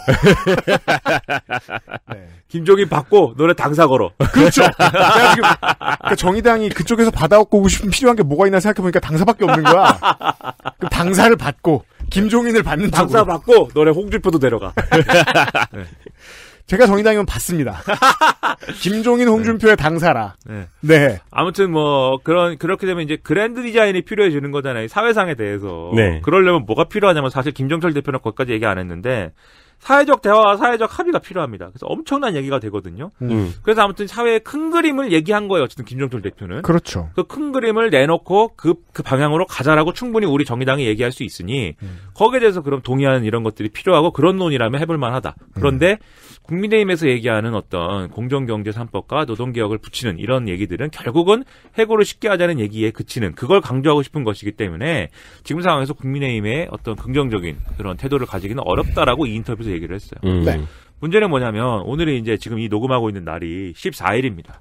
네. 김종인 받고 너네 당사 걸어. 그렇죠. 제가 지금 그러니까 정의당이 그쪽에서 받아오고 필요한 게 뭐가 있나 생각해 보니까 당사밖에 없는 거야. 그럼 당사를 받고 김종인을 받는 당사 쪽으로. 받고 너네 홍준표도 데려가. 네. 제가 정의당이면 봤습니다. 김종인, 네. 홍준표의 당사라. 네. 네. 아무튼 뭐 그런 그렇게 되면 이제 그랜드 디자인이 필요해지는 거잖아요. 사회상에 대해서. 네. 그러려면 뭐가 필요하냐면 사실 김종철 대표는 거기까지 얘기 안 했는데 사회적 대화와 사회적 합의가 필요합니다. 그래서 엄청난 얘기가 되거든요. 음. 음. 그래서 아무튼 사회의 큰 그림을 얘기한 거예요. 어쨌든 김종철 대표는. 그렇죠. 그 큰 그림을 내놓고 그, 그 방향으로 가자라고 충분히 우리 정의당이 얘기할 수 있으니 음. 거기에 대해서 그럼 동의하는 이런 것들이 필요하고 그런 논의라면 해볼 만하다. 그런데 음. 국민의힘에서 얘기하는 어떤 공정경제 3법과 노동개혁을 붙이는 이런 얘기들은 결국은 해고를 쉽게 하자는 얘기에 그치는 그걸 강조하고 싶은 것이기 때문에 지금 상황에서 국민의힘의 어떤 긍정적인 그런 태도를 가지기는 어렵다라고 이 인터뷰에서 대해서 얘기를 했어요. 음. 네. 문제는 뭐냐면 오늘이 이제 지금 이 녹음하고 있는 날이 14일입니다.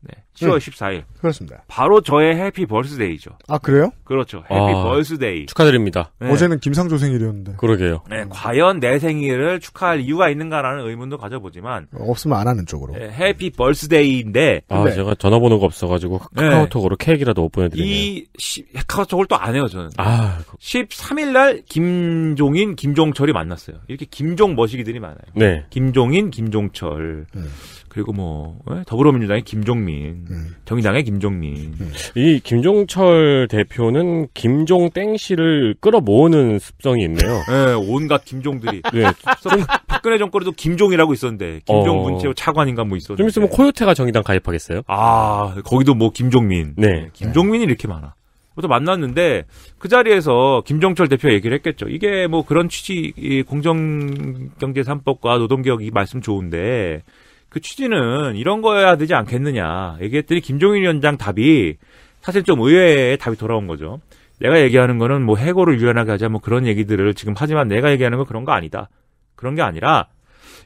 네. 10월 응. 14일. 그렇습니다. 바로 저의 해피 벌스데이죠. 아, 그래요? 그렇죠. 해피 아, 벌스데이. 축하드립니다. 네. 어제는 김상조 생일이었는데. 그러게요. 네, 음. 과연 내 생일을 축하할 이유가 있는가라는 의문도 가져보지만. 없으면 안 하는 쪽으로. 네, 해피 벌스데이인데. 아, 네. 제가 전화번호가 없어가지고 네. 카카오톡으로 케이크라도 못 보내드리네요. 이, 시, 카카오톡을 또 안 해요, 저는. 아. 13일날 그- 김종인, 김종철이 만났어요. 이렇게 김종 머시기들이 많아요. 네. 김종인, 김종철. 음. 그리고 뭐, 예, 더불어민주당의 김종민. 음. 정의당의 김종민. 음. 이 김종철 대표는 김종땡 씨를 끌어모으는 습성이 있네요. 네, 온갖 김종들이. 네. 좀, 박근혜 정권에도 김종이라고 있었는데 김종 어... 문체부 차관인가 뭐 있었는데. 좀 있으면 코요태가 정의당 가입하겠어요? 아, 거기도 뭐 김종민. 네. 김종민이 이렇게 많아. 그래 만났는데 그 자리에서 김종철 대표 얘기를 했겠죠. 이게 뭐 그런 취지 공정경제 3법과 노동개혁 이 말씀 좋은데 그 취지는 이런 거여야 되지 않겠느냐 얘기했더니 김종인 위원장 답이 사실 좀 의외의 답이 돌아온 거죠. 내가 얘기하는 거는 뭐 해고를 유연하게 하자 뭐 그런 얘기들을 지금 하지만 내가 얘기하는 건 그런 거 아니다. 그런 게 아니라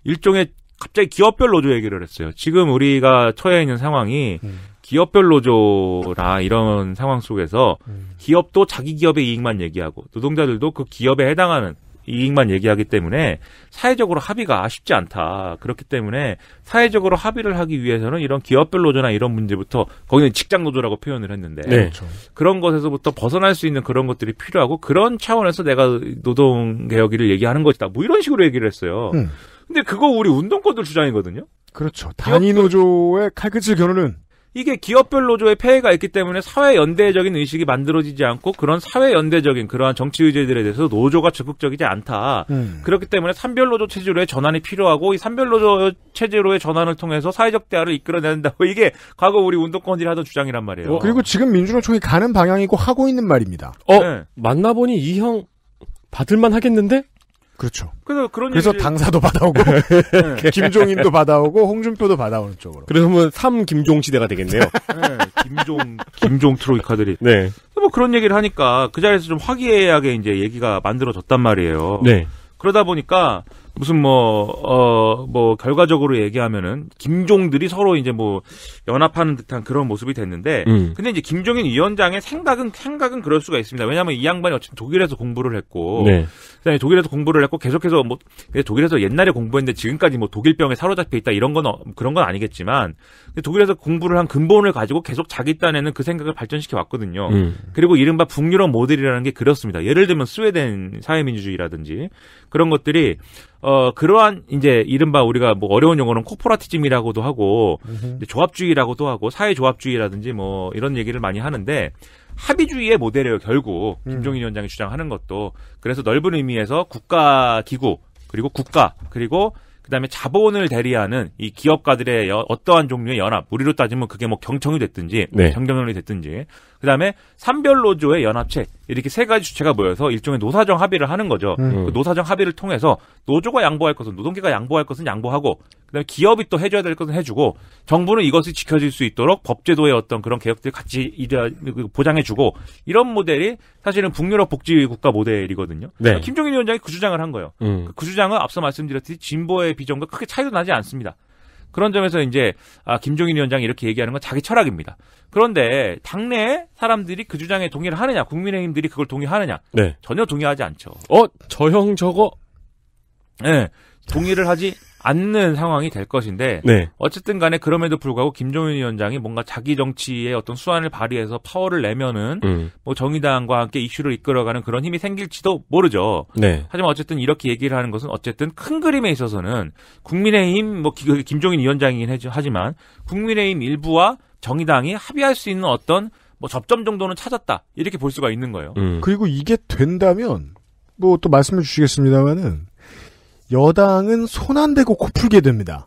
일종의 갑자기 기업별 노조 얘기를 했어요. 지금 우리가 처해 있는 상황이 음. 기업별 노조나 이런 상황 속에서 음. 기업도 자기 기업의 이익만 얘기하고 노동자들도 그 기업에 해당하는 이익만 얘기하기 때문에 사회적으로 합의가 쉽지 않다. 그렇기 때문에 사회적으로 합의를 하기 위해서는 이런 기업별 노조나 이런 문제부터 거기는 직장 노조라고 표현을 했는데 네. 그런 것에서부터 벗어날 수 있는 그런 것들이 필요하고 그런 차원에서 내가 노동 개혁을 얘기하는 것이다. 뭐 이런 식으로 얘기를 했어요. 음. 근데 그거 우리 운동권들 주장이거든요. 그렇죠. 단위 노조의 칼끝을 겨누는 이게 기업별 노조의 폐해가 있기 때문에 사회 연대적인 의식이 만들어지지 않고 그런 사회 연대적인 그러한 정치 의제들에 대해서 노조가 적극적이지 않다. 음. 그렇기 때문에 산별 노조 체제로의 전환이 필요하고 이 산별 노조 체제로의 전환을 통해서 사회적 대화를 이끌어낸다고 이게 과거 우리 운동권들이 하던 주장이란 말이에요. 어, 그리고 지금 민주노총이 가는 방향이고 하고 있는 말입니다. 어 네. 만나보니 이 형 받을만 하겠는데? 그렇죠. 그래서 그런 그래서 얘기를... 당사도 받아오고 네. 김종인도 받아오고 홍준표도 받아오는 쪽으로. 그래서 뭐삼 김종 시대가 되겠네요. 네. 김종 김종 트로이카들이. 네. 뭐 그런 얘기를 하니까 그 자리에서 좀 화기애애하게 이제 얘기가 만들어졌단 말이에요. 네. 그러다 보니까 무슨 뭐, 어, 뭐, 결과적으로 얘기하면은, 김종들이 서로 이제 뭐, 연합하는 듯한 그런 모습이 됐는데, 음. 근데 이제 김종인 위원장의 생각은, 생각은 그럴 수가 있습니다. 왜냐면 하이 양반이 어쨌든 독일에서 공부를 했고, 네. 그다음에 독일에서 공부를 했고, 계속해서 뭐, 독일에서 옛날에 공부했는데 지금까지 뭐 독일병에 사로잡혀 있다 이런 건, 어, 그런 건 아니겠지만, 독일에서 공부를 한 근본을 가지고 계속 자기 딴에는 그 생각을 발전시켜 왔거든요. 음. 그리고 이른바 북유럽 모델이라는 게 그렇습니다. 예를 들면 스웨덴 사회민주주의라든지, 그런 것들이, 어, 어 그러한 이제 이른바 우리가 뭐 어려운 용어는 코퍼라티즘이라고도 하고 조합주의라고도 하고 사회조합주의라든지 뭐 이런 얘기를 많이 하는데 합의주의의 모델이에요 결국 음. 김종인 위원장이 주장하는 것도 그래서 넓은 의미에서 국가 기구 그리고 국가 그리고 그다음에 자본을 대리하는 이 기업가들의 여, 어떠한 종류의 연합 우리로 따지면 그게 뭐 경청이 됐든지 네. 정경련이 됐든지 그다음에 삼별 로조의 연합체 이렇게 세 가지 주체가 모여서 일종의 노사정 합의를 하는 거죠. 음. 그 노사정 합의를 통해서 노조가 양보할 것은 노동계가 양보할 것은 양보하고 그다음에 기업이 또 해줘야 될 것은 해주고 정부는 이것을 지켜질 수 있도록 법제도의 어떤 그런 개혁들 같이 그 보장해주고 이런 모델이 사실은 북유럽 복지국가 모델이거든요. 네. 그러니까 김종인 위원장이 그 주장을 한 거예요. 음. 그 주장은 앞서 말씀드렸듯이 진보의 비전과 크게 차이도 나지 않습니다. 그런 점에서 이제 아, 김종인 위원장이 이렇게 얘기하는 건 자기 철학입니다. 그런데 당내 사람들이 그 주장에 동의를 하느냐, 국민의힘들이 그걸 동의하느냐? 네. 전혀 동의하지 않죠. 어, 저 형 저거? 네, 동의를 하지 않는 상황이 될 것인데 네. 어쨌든 간에 그럼에도 불구하고 김종인 위원장이 뭔가 자기 정치의 어떤 수완을 발휘해서 파워를 내면은 음. 뭐 정의당과 함께 이슈를 이끌어가는 그런 힘이 생길지도 모르죠. 네. 하지만 어쨌든 이렇게 얘기를 하는 것은 어쨌든 큰 그림에 있어서는 국민의힘 뭐 그 김종인 위원장이긴 하지만 국민의힘 일부와 정의당이 합의할 수 있는 어떤 뭐 접점 정도는 찾았다 이렇게 볼 수가 있는 거예요. 음. 그리고 이게 된다면 뭐 또 말씀해 주시겠습니다만은 여당은 손 안 대고 코 풀게 됩니다.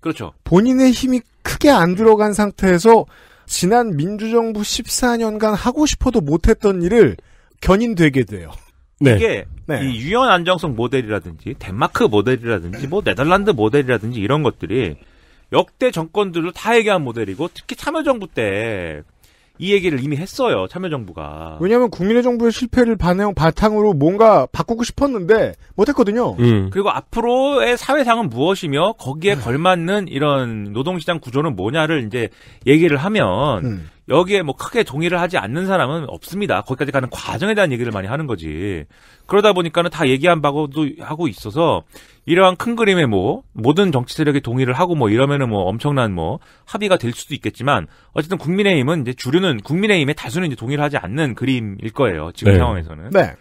그렇죠. 본인의 힘이 크게 안 들어간 상태에서 지난 민주정부 14년간 하고 싶어도 못했던 일을 견인되게 돼요. 네. 이게 네. 네. 이유연 안정성 모델이라든지 덴마크 모델이라든지 뭐 네덜란드 모델이라든지 이런 것들이 역대 정권들로 다 얘기한 모델이고 특히 참여정부 때이 얘기를 이미 했어요. 참여정부가. 왜냐하면 국민의 정부의 실패를 반영 바탕으로 뭔가 바꾸고 싶었는데 못했거든요. 음. 그리고 앞으로의 사회상은 무엇이며 거기에 음. 걸맞는 이런 노동시장 구조는 뭐냐를 이제 얘기를 하면 음. 여기에 뭐 크게 동의를 하지 않는 사람은 없습니다. 거기까지 가는 과정에 대한 얘기를 많이 하는 거지. 그러다 보니까는 다 얘기한 바고도 하고 있어서 이러한 큰 그림에 뭐 모든 정치 세력이 동의를 하고 뭐 이러면은 뭐 엄청난 뭐 합의가 될 수도 있겠지만 어쨌든 국민의힘은 이제 주류는 국민의힘의 다수는 이제 동의를 하지 않는 그림일 거예요. 지금 네. 상황에서는. 네.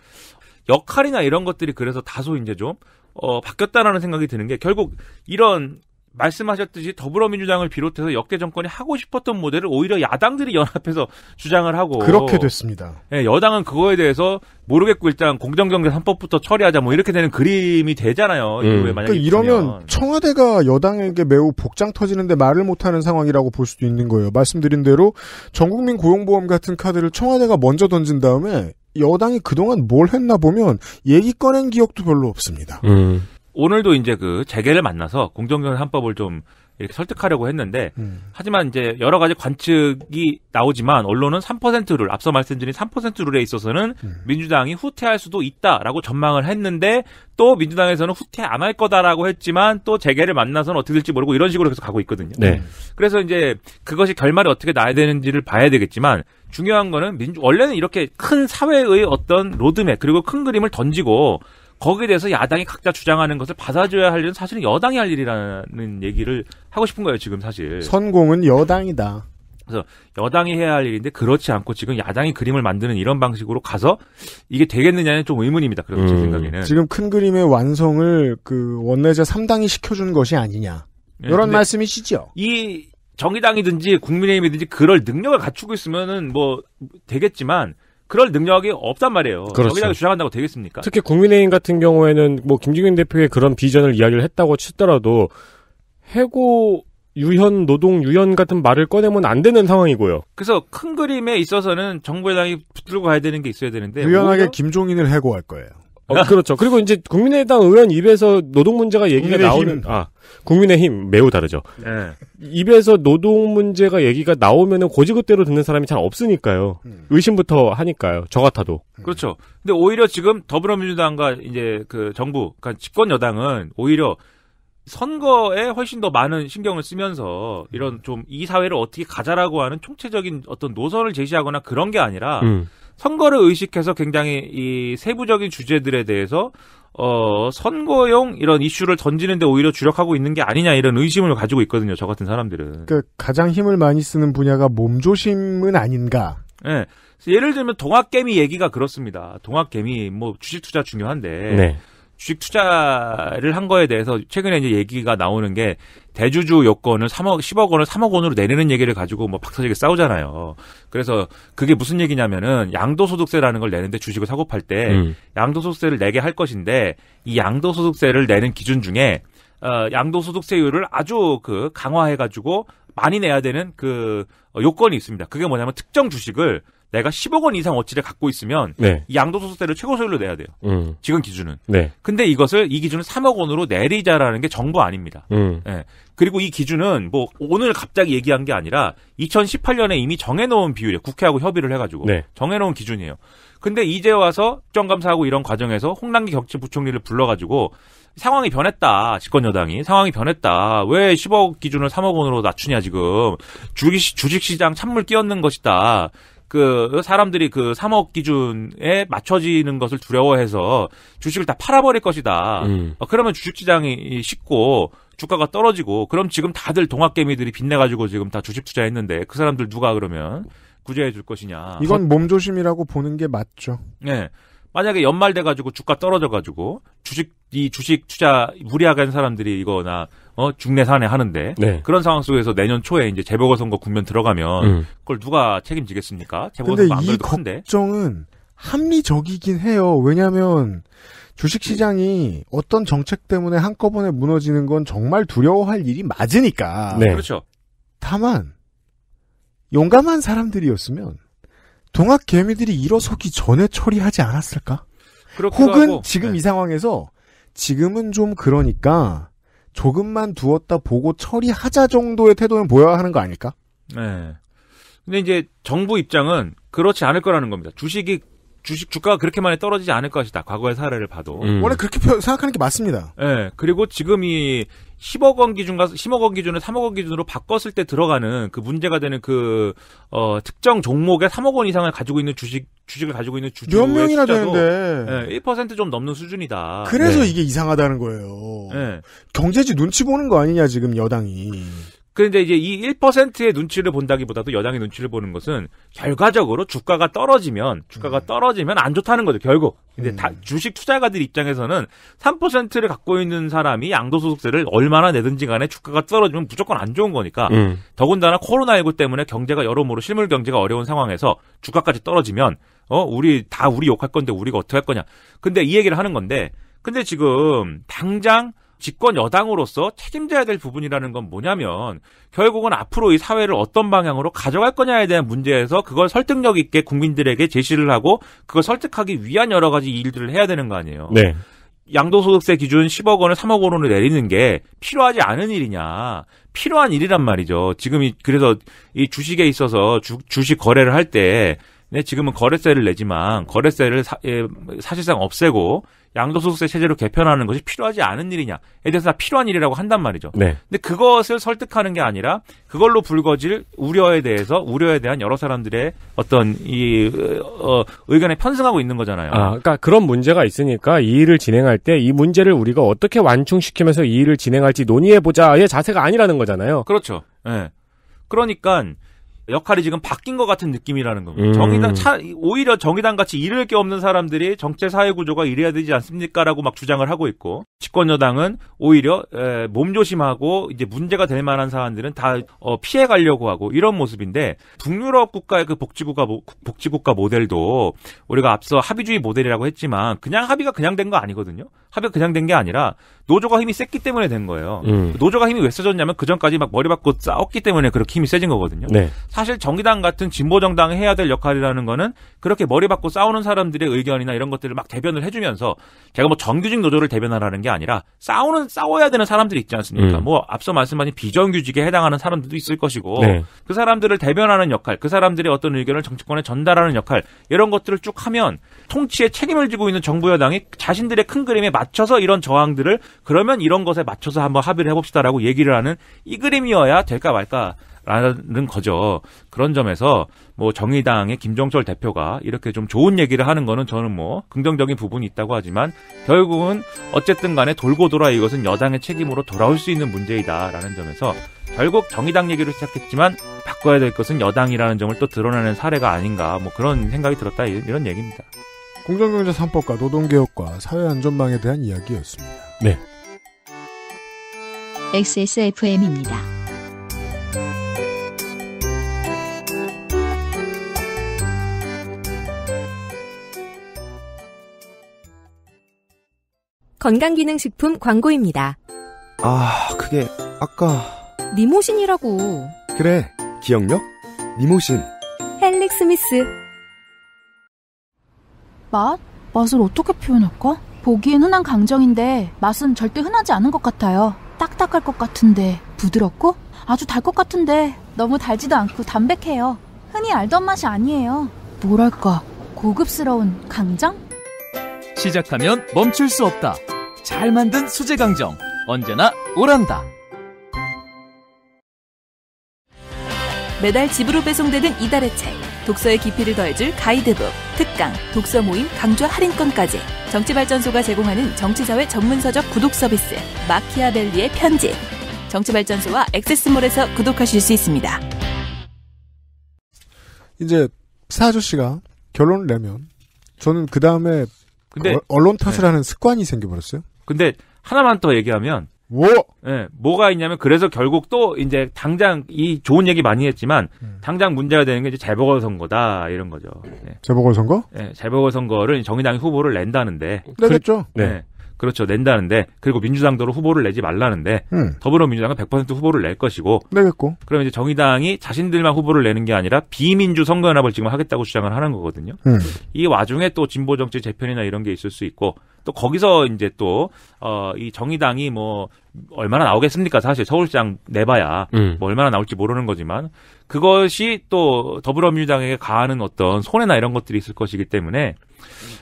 역할이나 이런 것들이 그래서 다소 이제 좀 어, 바뀌었다라는 생각이 드는 게 결국 이런 말씀하셨듯이 더불어민주당을 비롯해서 역대 정권이 하고 싶었던 모델을 오히려 야당들이 연합해서 주장을 하고 그렇게 됐습니다. 예, 여당은 그거에 대해서 모르겠고 일단 공정경제 3법부터 처리하자 뭐 이렇게 되는 그림이 되잖아요. 음. 이후에 만약에 그러니까 이러면 청와대가 여당에게 매우 복장 터지는데 말을 못하는 상황이라고 볼 수도 있는 거예요. 말씀드린 대로 전국민 고용보험 같은 카드를 청와대가 먼저 던진 다음에 여당이 그동안 뭘 했나 보면 얘기 꺼낸 기억도 별로 없습니다. 음. 오늘도 이제 그 재계를 만나서 공정경제 헌법을 좀 이렇게 설득하려고 했는데 음. 하지만 이제 여러 가지 관측이 나오지만 언론은 3%를 앞서 말씀드린 3% 룰에 있어서는 음. 민주당이 후퇴할 수도 있다라고 전망을 했는데 또 민주당에서는 후퇴 안 할 거다라고 했지만 또 재계를 만나서는 어떻게 될지 모르고 이런 식으로 계속 가고 있거든요. 네. 그래서 이제 그것이 결말이 어떻게 나야 되는지를 봐야 되겠지만 중요한 거는 민주 원래는 이렇게 큰 사회의 어떤 로드맵 그리고 큰 그림을 던지고 거기에 대해서 야당이 각자 주장하는 것을 받아줘야 할 일은 사실은 여당이 할 일이라는 얘기를 하고 싶은 거예요, 지금 사실. 선공은 여당이다. 그래서 여당이 해야 할 일인데 그렇지 않고 지금 야당이 그림을 만드는 이런 방식으로 가서 이게 되겠느냐는 좀 의문입니다. 그래서 음. 제 생각에는. 지금 큰 그림의 완성을 그 원내제 3당이 시켜준 것이 아니냐. 예, 이런 말씀이시죠. 이 정의당이든지 국민의힘이든지 그럴 능력을 갖추고 있으면은 뭐 되겠지만 그럴 능력이 없단 말이에요. 그렇죠. 정의당이 주장한다고 되겠습니까? 특히 국민의힘 같은 경우에는 뭐 김기민 대표의 그런 비전을 이야기를 했다고 치더라도 해고 유현 노동 유연 같은 말을 꺼내면 안 되는 상황이고요. 그래서 큰 그림에 있어서는 정부 여당이 붙들고 가야 되는 게 있어야 되는데 유연하게 오히려... 김종인을 해고할 거예요. 어, 네. 그렇죠. 그리고 이제 국민의당 의원 입에서 노동 문제가 얘기가 나오는 힘. 아 국민의힘 매우 다르죠. 네. 입에서 노동 문제가 얘기가 나오면은 고지그대로 듣는 사람이 잘 없으니까요. 음. 의심부터 하니까요. 저 같아도 음. 그렇죠. 근데 오히려 지금 더불어민주당과 이제 그 정부, 그러니까 집권 여당은 오히려 선거에 훨씬 더 많은 신경을 쓰면서 이런 음. 좀이 사회를 어떻게 가자라고 하는 총체적인 어떤 노선을 제시하거나 그런 게 아니라. 음. 선거를 의식해서 굉장히 이 세부적인 주제들에 대해서 어 선거용 이런 이슈를 던지는데 오히려 주력하고 있는 게 아니냐 이런 의심을 가지고 있거든요. 저 같은 사람들은. 그 가장 힘을 많이 쓰는 분야가 몸조심은 아닌가. 예. 네. 예를 들면 동학개미 얘기가 그렇습니다. 동학개미 뭐 주식 투자 중요한데 네. 주식 투자를 한 거에 대해서 최근에 이제 얘기가 나오는 게 대주주 요건을 3억 10억 원을 3억 원으로 내리는 얘기를 가지고 뭐 박사지게 싸우잖아요. 그래서 그게 무슨 얘기냐면은 양도소득세라는 걸 내는데 주식을 사고 팔때 음. 양도소득세를 내게 할 것인데 이 양도소득세를 내는 기준 중에 어, 양도소득세율을 아주 그 강화해가지고 많이 내야 되는 그 요건이 있습니다. 그게 뭐냐면 특정 주식을 내가 10억 원 이상 어치를 갖고 있으면 네. 이 양도소득세를 최고 소율로 내야 돼요. 음. 지금 기준은. 네. 근데 이것을 이 기준을 3억 원으로 내리자라는 게 정부 아닙니다. 음. 예. 그리고 이 기준은 뭐 오늘 갑자기 얘기한 게 아니라 2018년에 이미 정해놓은 비율이에요. 국회하고 협의를 해가지고 네. 정해놓은 기준이에요. 근데 이제 와서 국정감사하고 이런 과정에서 홍남기 격치부총리를 불러가지고 상황이 변했다. 집권 여당이 상황이 변했다. 왜 10억 기준을 3억 원으로 낮추냐 지금 주식 주식 시장 찬물 끼얹는 것이다. 그 사람들이 그 3억 기준에 맞춰지는 것을 두려워해서 주식을 다 팔아버릴 것이다. 음. 어, 그러면 주식시장이 쉽고 주가가 떨어지고 그럼 지금 다들 동학개미들이 빚내가지고 지금 다 주식 투자했는데 그 사람들 누가 그러면 구제해 줄 것이냐. 이건 몸조심이라고 보는 게 맞죠. 네. 만약에 연말 돼가지고 주가 떨어져가지고 주식 이 주식 투자 무리하게 한 사람들이 이거나 어 중내산에 하는데 네. 그런 상황 속에서 내년 초에 이제 재보궐선거 국면 들어가면 음. 그걸 누가 책임지겠습니까? 재보궐선거 안 그래도 큰데. 걱정은 합리적이긴 해요. 왜냐하면 주식시장이 어떤 정책 때문에 한꺼번에 무너지는 건 정말 두려워할 일이 맞으니까. 네. 그렇죠. 다만 용감한 사람들이었으면 동학 개미들이 일어서기 전에 처리하지 않았을까? 혹은 하고, 지금 네. 이 상황에서 지금은 좀 그러니까 조금만 두었다 보고 처리하자 정도의 태도는 보여야 하는 거 아닐까? 네. 근데 이제 정부 입장은 그렇지 않을 거라는 겁니다. 주식이 주식 주가가 그렇게 많이 떨어지지 않을 것이다. 과거의 사례를 봐도 음. 원래 그렇게 생각하는 게 맞습니다. 네. 그리고 지금 이 10억 원 기준과 10억 원 기준을 3억 원 기준으로 바꿨을 때 들어가는 그 문제가 되는 그 어, 특정 종목에 3억 원 이상을 가지고 있는 주식 주식을 가지고 있는 주주 몇 명이나 되는데 1%좀 예, 넘는 수준이다. 그래서 네. 이게 이상하다는 거예요. 네. 경제지 눈치 보는 거 아니냐 지금 여당이. 음. 그런데 이제 이 1%의 눈치를 본다기보다도 여당의 눈치를 보는 것은 결과적으로 주가가 떨어지면 주가가 음. 떨어지면 안 좋다는 거죠 결국. 근데 음. 다 주식 투자가들 입장에서는 3%를 갖고 있는 사람이 양도소득세를 얼마나 내든지 간에 주가가 떨어지면 무조건 안 좋은 거니까. 음. 더군다나 코로나19 때문에 경제가 여러모로 실물 경제가 어려운 상황에서 주가까지 떨어지면 어 우리 다 우리 욕할 건데 우리가 어떻게 할 거냐. 근데 이 얘기를 하는 건데 근데 지금 당장 집권 여당으로서 책임져야 될 부분이라는 건 뭐냐면 결국은 앞으로 이 사회를 어떤 방향으로 가져갈 거냐에 대한 문제에서 그걸 설득력 있게 국민들에게 제시를 하고 그걸 설득하기 위한 여러 가지 일들을 해야 되는 거 아니에요. 네. 양도소득세 기준 10억 원을 3억 원으로 내리는 게 필요하지 않은 일이냐. 필요한 일이란 말이죠. 지금 이, 그래서 이 주식에 있어서 주, 주식 거래를 할 때, 네, 지금은 거래세를 내지만 거래세를 사, 예, 사실상 없애고 양도소득세 체제로 개편하는 것이 필요하지 않은 일이냐에 대해서 다 필요한 일이라고 한단 말이죠. 네. 근데 그것을 설득하는 게 아니라 그걸로 불거질 우려에 대해서 우려에 대한 여러 사람들의 어떤 이 어, 어 의견에 편승하고 있는 거잖아요. 아, 그러니까 그런 문제가 있으니까 이 일을 진행할 때 이 문제를 우리가 어떻게 완충시키면서 이 일을 진행할지 논의해 보자의 자세가 아니라는 거잖아요. 그렇죠. 예. 네. 그러니까 역할이 지금 바뀐 것 같은 느낌이라는 겁니다. 음. 정의당 차, 오히려 정의당 같이 잃을 게 없는 사람들이 정체 사회 구조가 이래야 되지 않습니까라고 막 주장을 하고 있고 집권 여당은 오히려 에, 몸조심하고 이제 문제가 될 만한 사안들은 다 어, 피해 가려고 하고 이런 모습인데 북유럽 국가의 그 복지국가 복지국가 모델도 우리가 앞서 합의주의 모델이라고 했지만 그냥 합의가 그냥 된 거 아니거든요. 합의가 그냥 된 게 아니라 노조가 힘이 셌기 때문에 된 거예요. 음. 노조가 힘이 왜 세졌냐면 그 전까지 막 머리 박고 싸웠기 때문에 그렇게 힘이 세진 거거든요. 네. 사실 정의당 같은 진보 정당이 해야 될 역할이라는 거는 그렇게 머리 박고 싸우는 사람들의 의견이나 이런 것들을 막 대변을 해주면서 제가 뭐 정규직 노조를 대변하라는 게 아니라 싸우는 싸워야 되는 사람들이 있지 않습니까? 음. 뭐 앞서 말씀하신 비정규직에 해당하는 사람들도 있을 것이고 네. 그 사람들을 대변하는 역할, 그 사람들의 어떤 의견을 정치권에 전달하는 역할 이런 것들을 쭉 하면 통치에 책임을 지고 있는 정부 여당이 자신들의 큰 그림에 맞춰서 이런 저항들을 그러면 이런 것에 맞춰서 한번 합의를 해봅시다라고 얘기를 하는 이 그림이어야 될까 말까. 라는 거죠. 그런 점에서 뭐 정의당의 김종철 대표가 이렇게 좀 좋은 얘기를 하는 거는 저는 뭐 긍정적인 부분이 있다고 하지만 결국은 어쨌든 간에 돌고 돌아 이것은 여당의 책임으로 돌아올 수 있는 문제이다라는 점에서 결국 정의당 얘기로 시작했지만 바꿔야 될 것은 여당이라는 점을 또 드러내는 사례가 아닌가 뭐 그런 생각이 들었다 이런 얘기입니다. 공정경제 3법과 노동개혁과 사회안전망에 대한 이야기였습니다. 네. XSFM입니다. 건강기능식품 광고입니다. 아, 그게 아까 니모신이라고. 그래, 기억력? 니모신. 헬릭 스미스. 맛? 맛을 어떻게 표현할까? 보기엔 흔한 강정인데 맛은 절대 흔하지 않은 것 같아요. 딱딱할 것 같은데 부드럽고 아주 달 것 같은데 너무 달지도 않고 담백해요. 흔히 알던 맛이 아니에요. 뭐랄까 고급스러운 강정? 시작하면 멈출 수 없다. 잘 만든 수제 강정 언제나 오란다. 매달 집으로 배송되는 이달의 책, 독서의 깊이를 더해줄 가이드북, 특강, 독서 모임 강좌 할인권까지 정치발전소가 제공하는 정치사회 전문서적 구독 서비스 마키아벨리의 편지. 정치발전소와 액세스몰에서 구독하실 수 있습니다. 이제 사아씨가 결론을 내면 저는 그 다음에 근데 언론 네. 탓을 네. 하는 습관이 생겨버렸어요. 근데 하나만 더 얘기하면 오! 뭐? 예, 뭐가 있냐면 그래서 결국 또 이제 당장 이 좋은 얘기 많이 했지만 음. 당장 문제가 되는 게 이제 재보궐 선거다 이런 거죠. 예. 재보궐 선거? 예, 재보궐 선거를 정의당 후보를 낸다는데 그겠죠 그, 네. 예, 그렇죠. 낸다는데 그리고 민주당도로 후보를 내지 말라는데 음. 더불어민주당은 100% 후보를 낼 것이고 내겠고. 그럼 이제 정의당이 자신들만 후보를 내는 게 아니라 비민주 선거연합을 지금 하겠다고 주장을 하는 거거든요. 음. 이 와중에 또 진보 정치 재편이나 이런 게 있을 수 있고 또 거기서 이제 또, 어, 이 정의당이 뭐, 얼마나 나오겠습니까? 사실 서울시장 내봐야 음. 뭐 얼마나 나올지 모르는 거지만 그것이 또 더불어민주당에게 가하는 어떤 손해나 이런 것들이 있을 것이기 때문에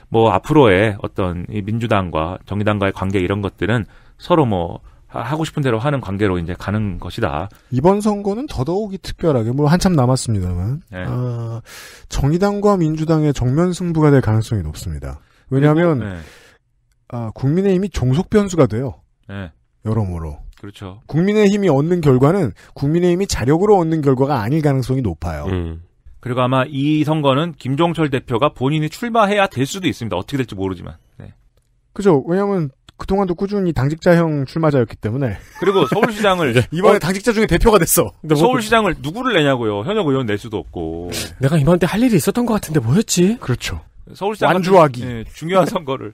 뭐 앞으로의 어떤 이 민주당과 정의당과의 관계 이런 것들은 서로 뭐 하고 싶은 대로 하는 관계로 이제 가는 것이다. 이번 선거는 더더욱이 특별하게 뭐 한참 남았습니다만 네. 아, 정의당과 민주당의 정면 승부가 될 가능성이 높습니다. 왜냐하면 네. 아, 국민의힘이 종속 변수가 돼요. 네. 여러모로. 그렇죠. 국민의힘이 얻는 결과는 국민의힘이 자력으로 얻는 결과가 아닐 가능성이 높아요. 음. 그리고 아마 이 선거는 김종철 대표가 본인이 출마해야 될 수도 있습니다. 어떻게 될지 모르지만. 네. 그죠. 왜냐하면 그동안도 꾸준히 당직자형 출마자였기 때문에. 그리고 서울시장을 네. 이번에 어, 당직자 중에 대표가 됐어. 뭐 서울시장을 누구를 내냐고요. 현역 의원 낼 수도 없고. 내가 이번때 할 일이 있었던 것 같은데 뭐였지? 그렇죠. 서울시장 완주하기 네, 중요한 선거를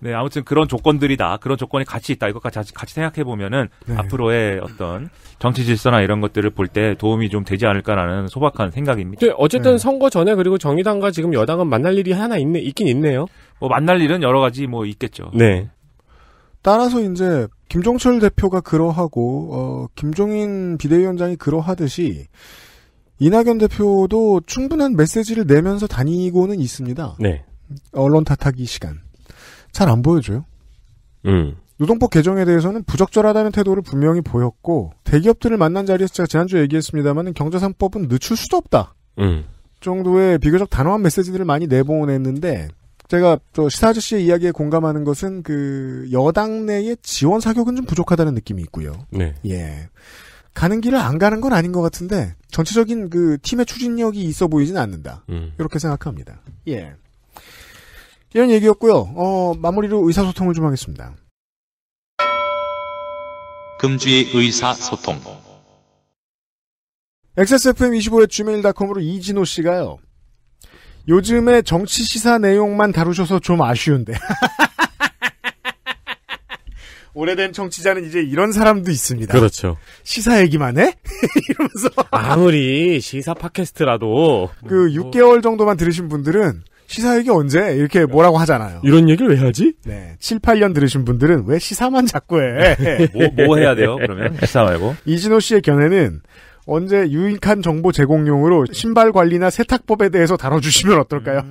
네 아무튼 그런 조건들이다 그런 조건이 같이 있다 이것까지 같이 생각해 보면은 네. 앞으로의 어떤 정치 질서나 이런 것들을 볼 때 도움이 좀 되지 않을까라는 소박한 생각입니다. 네 어쨌든 네. 선거 전에 그리고 정의당과 지금 여당은 만날 일이 하나 있네 있긴 있네요. 뭐 만날 일은 여러 가지 뭐 있겠죠. 네. 따라서 이제 김종철 대표가 그러하고 어, 김종인 비대위원장이 그러하듯이 이낙연 대표도 충분한 메시지를 내면서 다니고는 있습니다. 네. 언론 탓하기 시간. 잘 안 보여줘요. 음. 노동법 개정에 대해서는 부적절하다는 태도를 분명히 보였고 대기업들을 만난 자리에서 제가 지난주에 얘기했습니다만 경제산법은 늦출 수도 없다. 음. 정도의 비교적 단호한 메시지들을 많이 내보냈는데 제가 또 시사 아저씨의 이야기에 공감하는 것은 그 여당 내의 지원 사격은 좀 부족하다는 느낌이 있고요. 네. 예. 가는 길을 안 가는 건 아닌 것 같은데 전체적인 그 팀의 추진력이 있어 보이진 않는다. 음. 이렇게 생각합니다. 예. 이런 얘기였고요. 어, 마무리로 의사소통을 좀 하겠습니다. 금주의 의사소통. XSFM25의 gmail.com으로 이진호 씨가요. 요즘에 정치 시사 내용만 다루셔서 좀 아쉬운데. 오래된 청취자는 이제 이런 사람도 있습니다. 그렇죠. 시사 얘기만 해? 이러면서. 아무리 시사 팟캐스트라도. 그 뭐... 6개월 정도만 들으신 분들은 시사 얘기 언제? 이렇게 뭐라고 하잖아요. 이런 얘기를 왜 하지? 네. 7, 8년 들으신 분들은 왜 시사만 자꾸 해? 뭐, 뭐 해야 돼요, 그러면? 시사 말고. 이진호 씨의 견해는 언제 유익한 정보 제공용으로 신발 관리나 세탁법에 대해서 다뤄주시면 어떨까요? 음.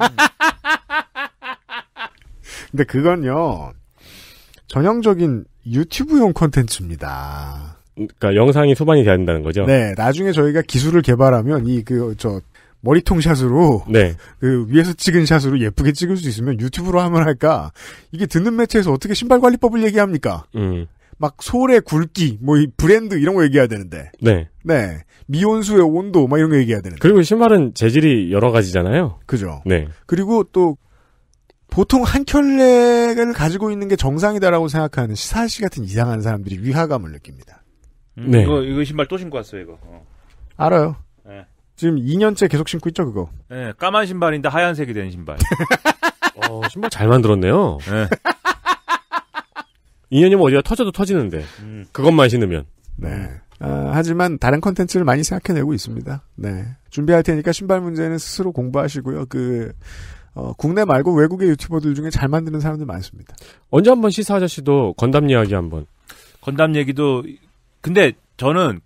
근데 그건요. 전형적인 유튜브용 콘텐츠입니다. 그러니까 영상이 소반이 돼야 된다는 거죠. 네, 나중에 저희가 기술을 개발하면 이 그 저 머리통 샷으로 네. 그 위에서 찍은 샷으로 예쁘게 찍을 수 있으면 유튜브로 하면 할까? 이게 듣는 매체에서 어떻게 신발 관리법을 얘기합니까? 음. 막 소의 굵기, 뭐이 브랜드 이런 거 얘기해야 되는데. 네. 네. 미온수의 온도 막 이런 거 얘기해야 되는데. 그리고 신발은 재질이 여러 가지잖아요. 그죠. 네. 그리고 또 보통 한 켤레를 가지고 있는 게 정상이다라고 생각하는 시사씨 같은 이상한 사람들이 위화감을 느낍니다. 음, 네. 이거, 이거 신발 또 신고 왔어요, 이거. 어. 알아요. 네. 지금 2년째 계속 신고 있죠, 그거? 네, 까만 신발인데 하얀색이 된 신발. 어, 신발 잘 만들었네요. 네. 2년이면 뭐 어디가 터져도 터지는데. 음. 그것만 신으면. 네. 아, 하지만 다른 컨텐츠를 많이 생각해내고 있습니다. 네. 준비할 테니까 신발 문제는 스스로 공부하시고요. 그 어, 국내 말고 외국의 유튜버들 중에 잘 만드는 사람들 많습니다. 언제 한번 시사 아저씨도 건담 이야기 한번. 건담 얘기도 근데 저는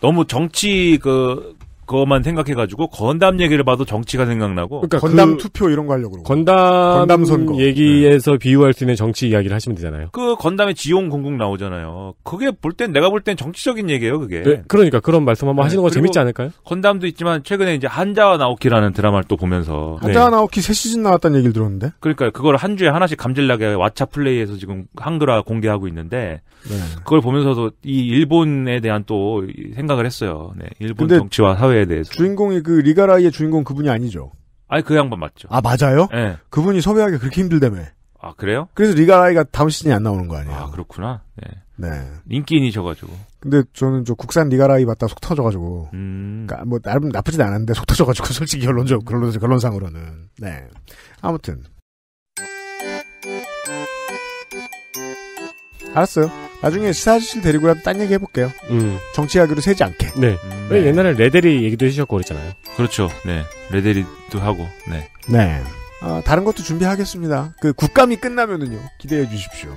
너무 정치 그 그것만 생각해가지고 건담 얘기를 봐도 정치가 생각나고 그러니까 건담 그 투표 이런 거 하려고 건담, 건담 선거 얘기에서 네. 비유할 수 있는 정치 이야기를 하시면 되잖아요. 그건담에 지용 공국 나오잖아요. 그게 볼 땐 내가 볼 땐 정치적인 얘기예요, 그게. 네, 그러니까 그런 말씀 한번 네, 하시는 거 재밌지 않을까요? 건담도 있지만 최근에 이제 한자와 나오키라는 드라마를 또 보면서 한자와 네. 나오키 새 시즌 나왔다는 얘기를 들었는데. 그러니까 그걸 한 주에 하나씩 감질나게 왓챠 플레이에서 지금 한글화 공개하고 있는데 네. 그걸 보면서도 이 일본에 대한 또 생각을 했어요. 네, 일본 정치와 사회 거에 대해서. 주인공이 그 리가라이의 주인공 그분이 아니죠. 아니 그 양반 맞죠. 아 맞아요? 예. 네. 그분이 섭외하기 그렇게 힘들다며. 아 그래요? 그래서 리가라이가 다음 시즌이 안 나오는 거 아니에요? 아 그렇구나. 네. 네. 인기인이셔가지고. 근데 저는 저 국산 리가라이 봤다 속 터져가지고. 음. 그뭐 그러니까 나름 나쁘진 않았는데속 터져가지고 솔직히 결론적 결론 결론상으로는. 네. 아무튼. 알았어요. 나중에 시사실 데리고라도 딴 얘기 해볼게요. 음. 정치 하기로세지 않게. 네. 음. 네. 왜 네. 옛날에 레데리 얘기도 해주셨고 그랬잖아요. 그렇죠. 네. 레데리도 하고, 네. 네. 아, 다른 것도 준비하겠습니다. 그 국감이 끝나면은요. 기대해 주십시오.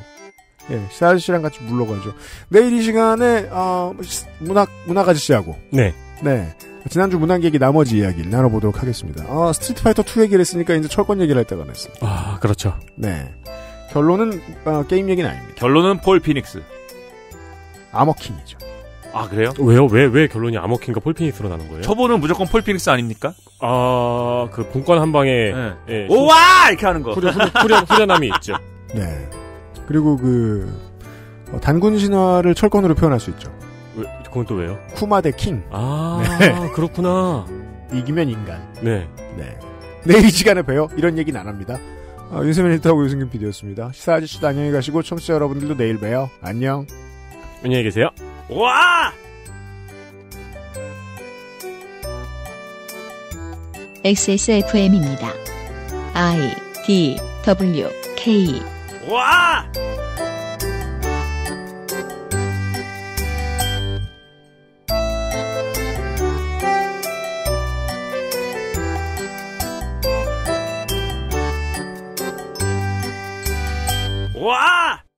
예, 시아 아저씨랑 같이 물러가죠. 내일 이 시간에, 어, 문학, 문학 아저씨하고. 네. 네. 지난주 문학 얘기 나머지 이야기를 나눠보도록 하겠습니다. 아, 스트리트 파이터 2 얘기를 했으니까 이제 철권 얘기를 할 때가 됐습니다. 아, 그렇죠. 네. 결론은, 어, 게임 얘기는 아닙니다. 결론은 폴 피닉스. 아머킹이죠. 아 그래요? 왜요? 왜 왜 결론이 암호킹과 폴피닉스로 나는 거예요? 초보는 무조건 폴피닉스 아닙니까? 아그 본관 한 방에 네. 예, 오와 이렇게 하는 거 후련, 후련, 후련함이 있죠. 네. 그리고 그 어, 단군 신화를 철권으로 표현할 수 있죠. 왜, 그건 또 왜요? 쿠마대 킹. 아 네. 그렇구나. 이기면 인간. 네. 네. 내일 이 시간에 봬요. 이런 얘기는 안 합니다. 어, 윤세민 히트하고 유승균 PD였습니다. 시사 아저씨도 안녕히 가시고 청취자 여러분들도 내일 봬요. 안녕. 안녕히 계세요. 와! XSFM입니다. I D W K 와! 와!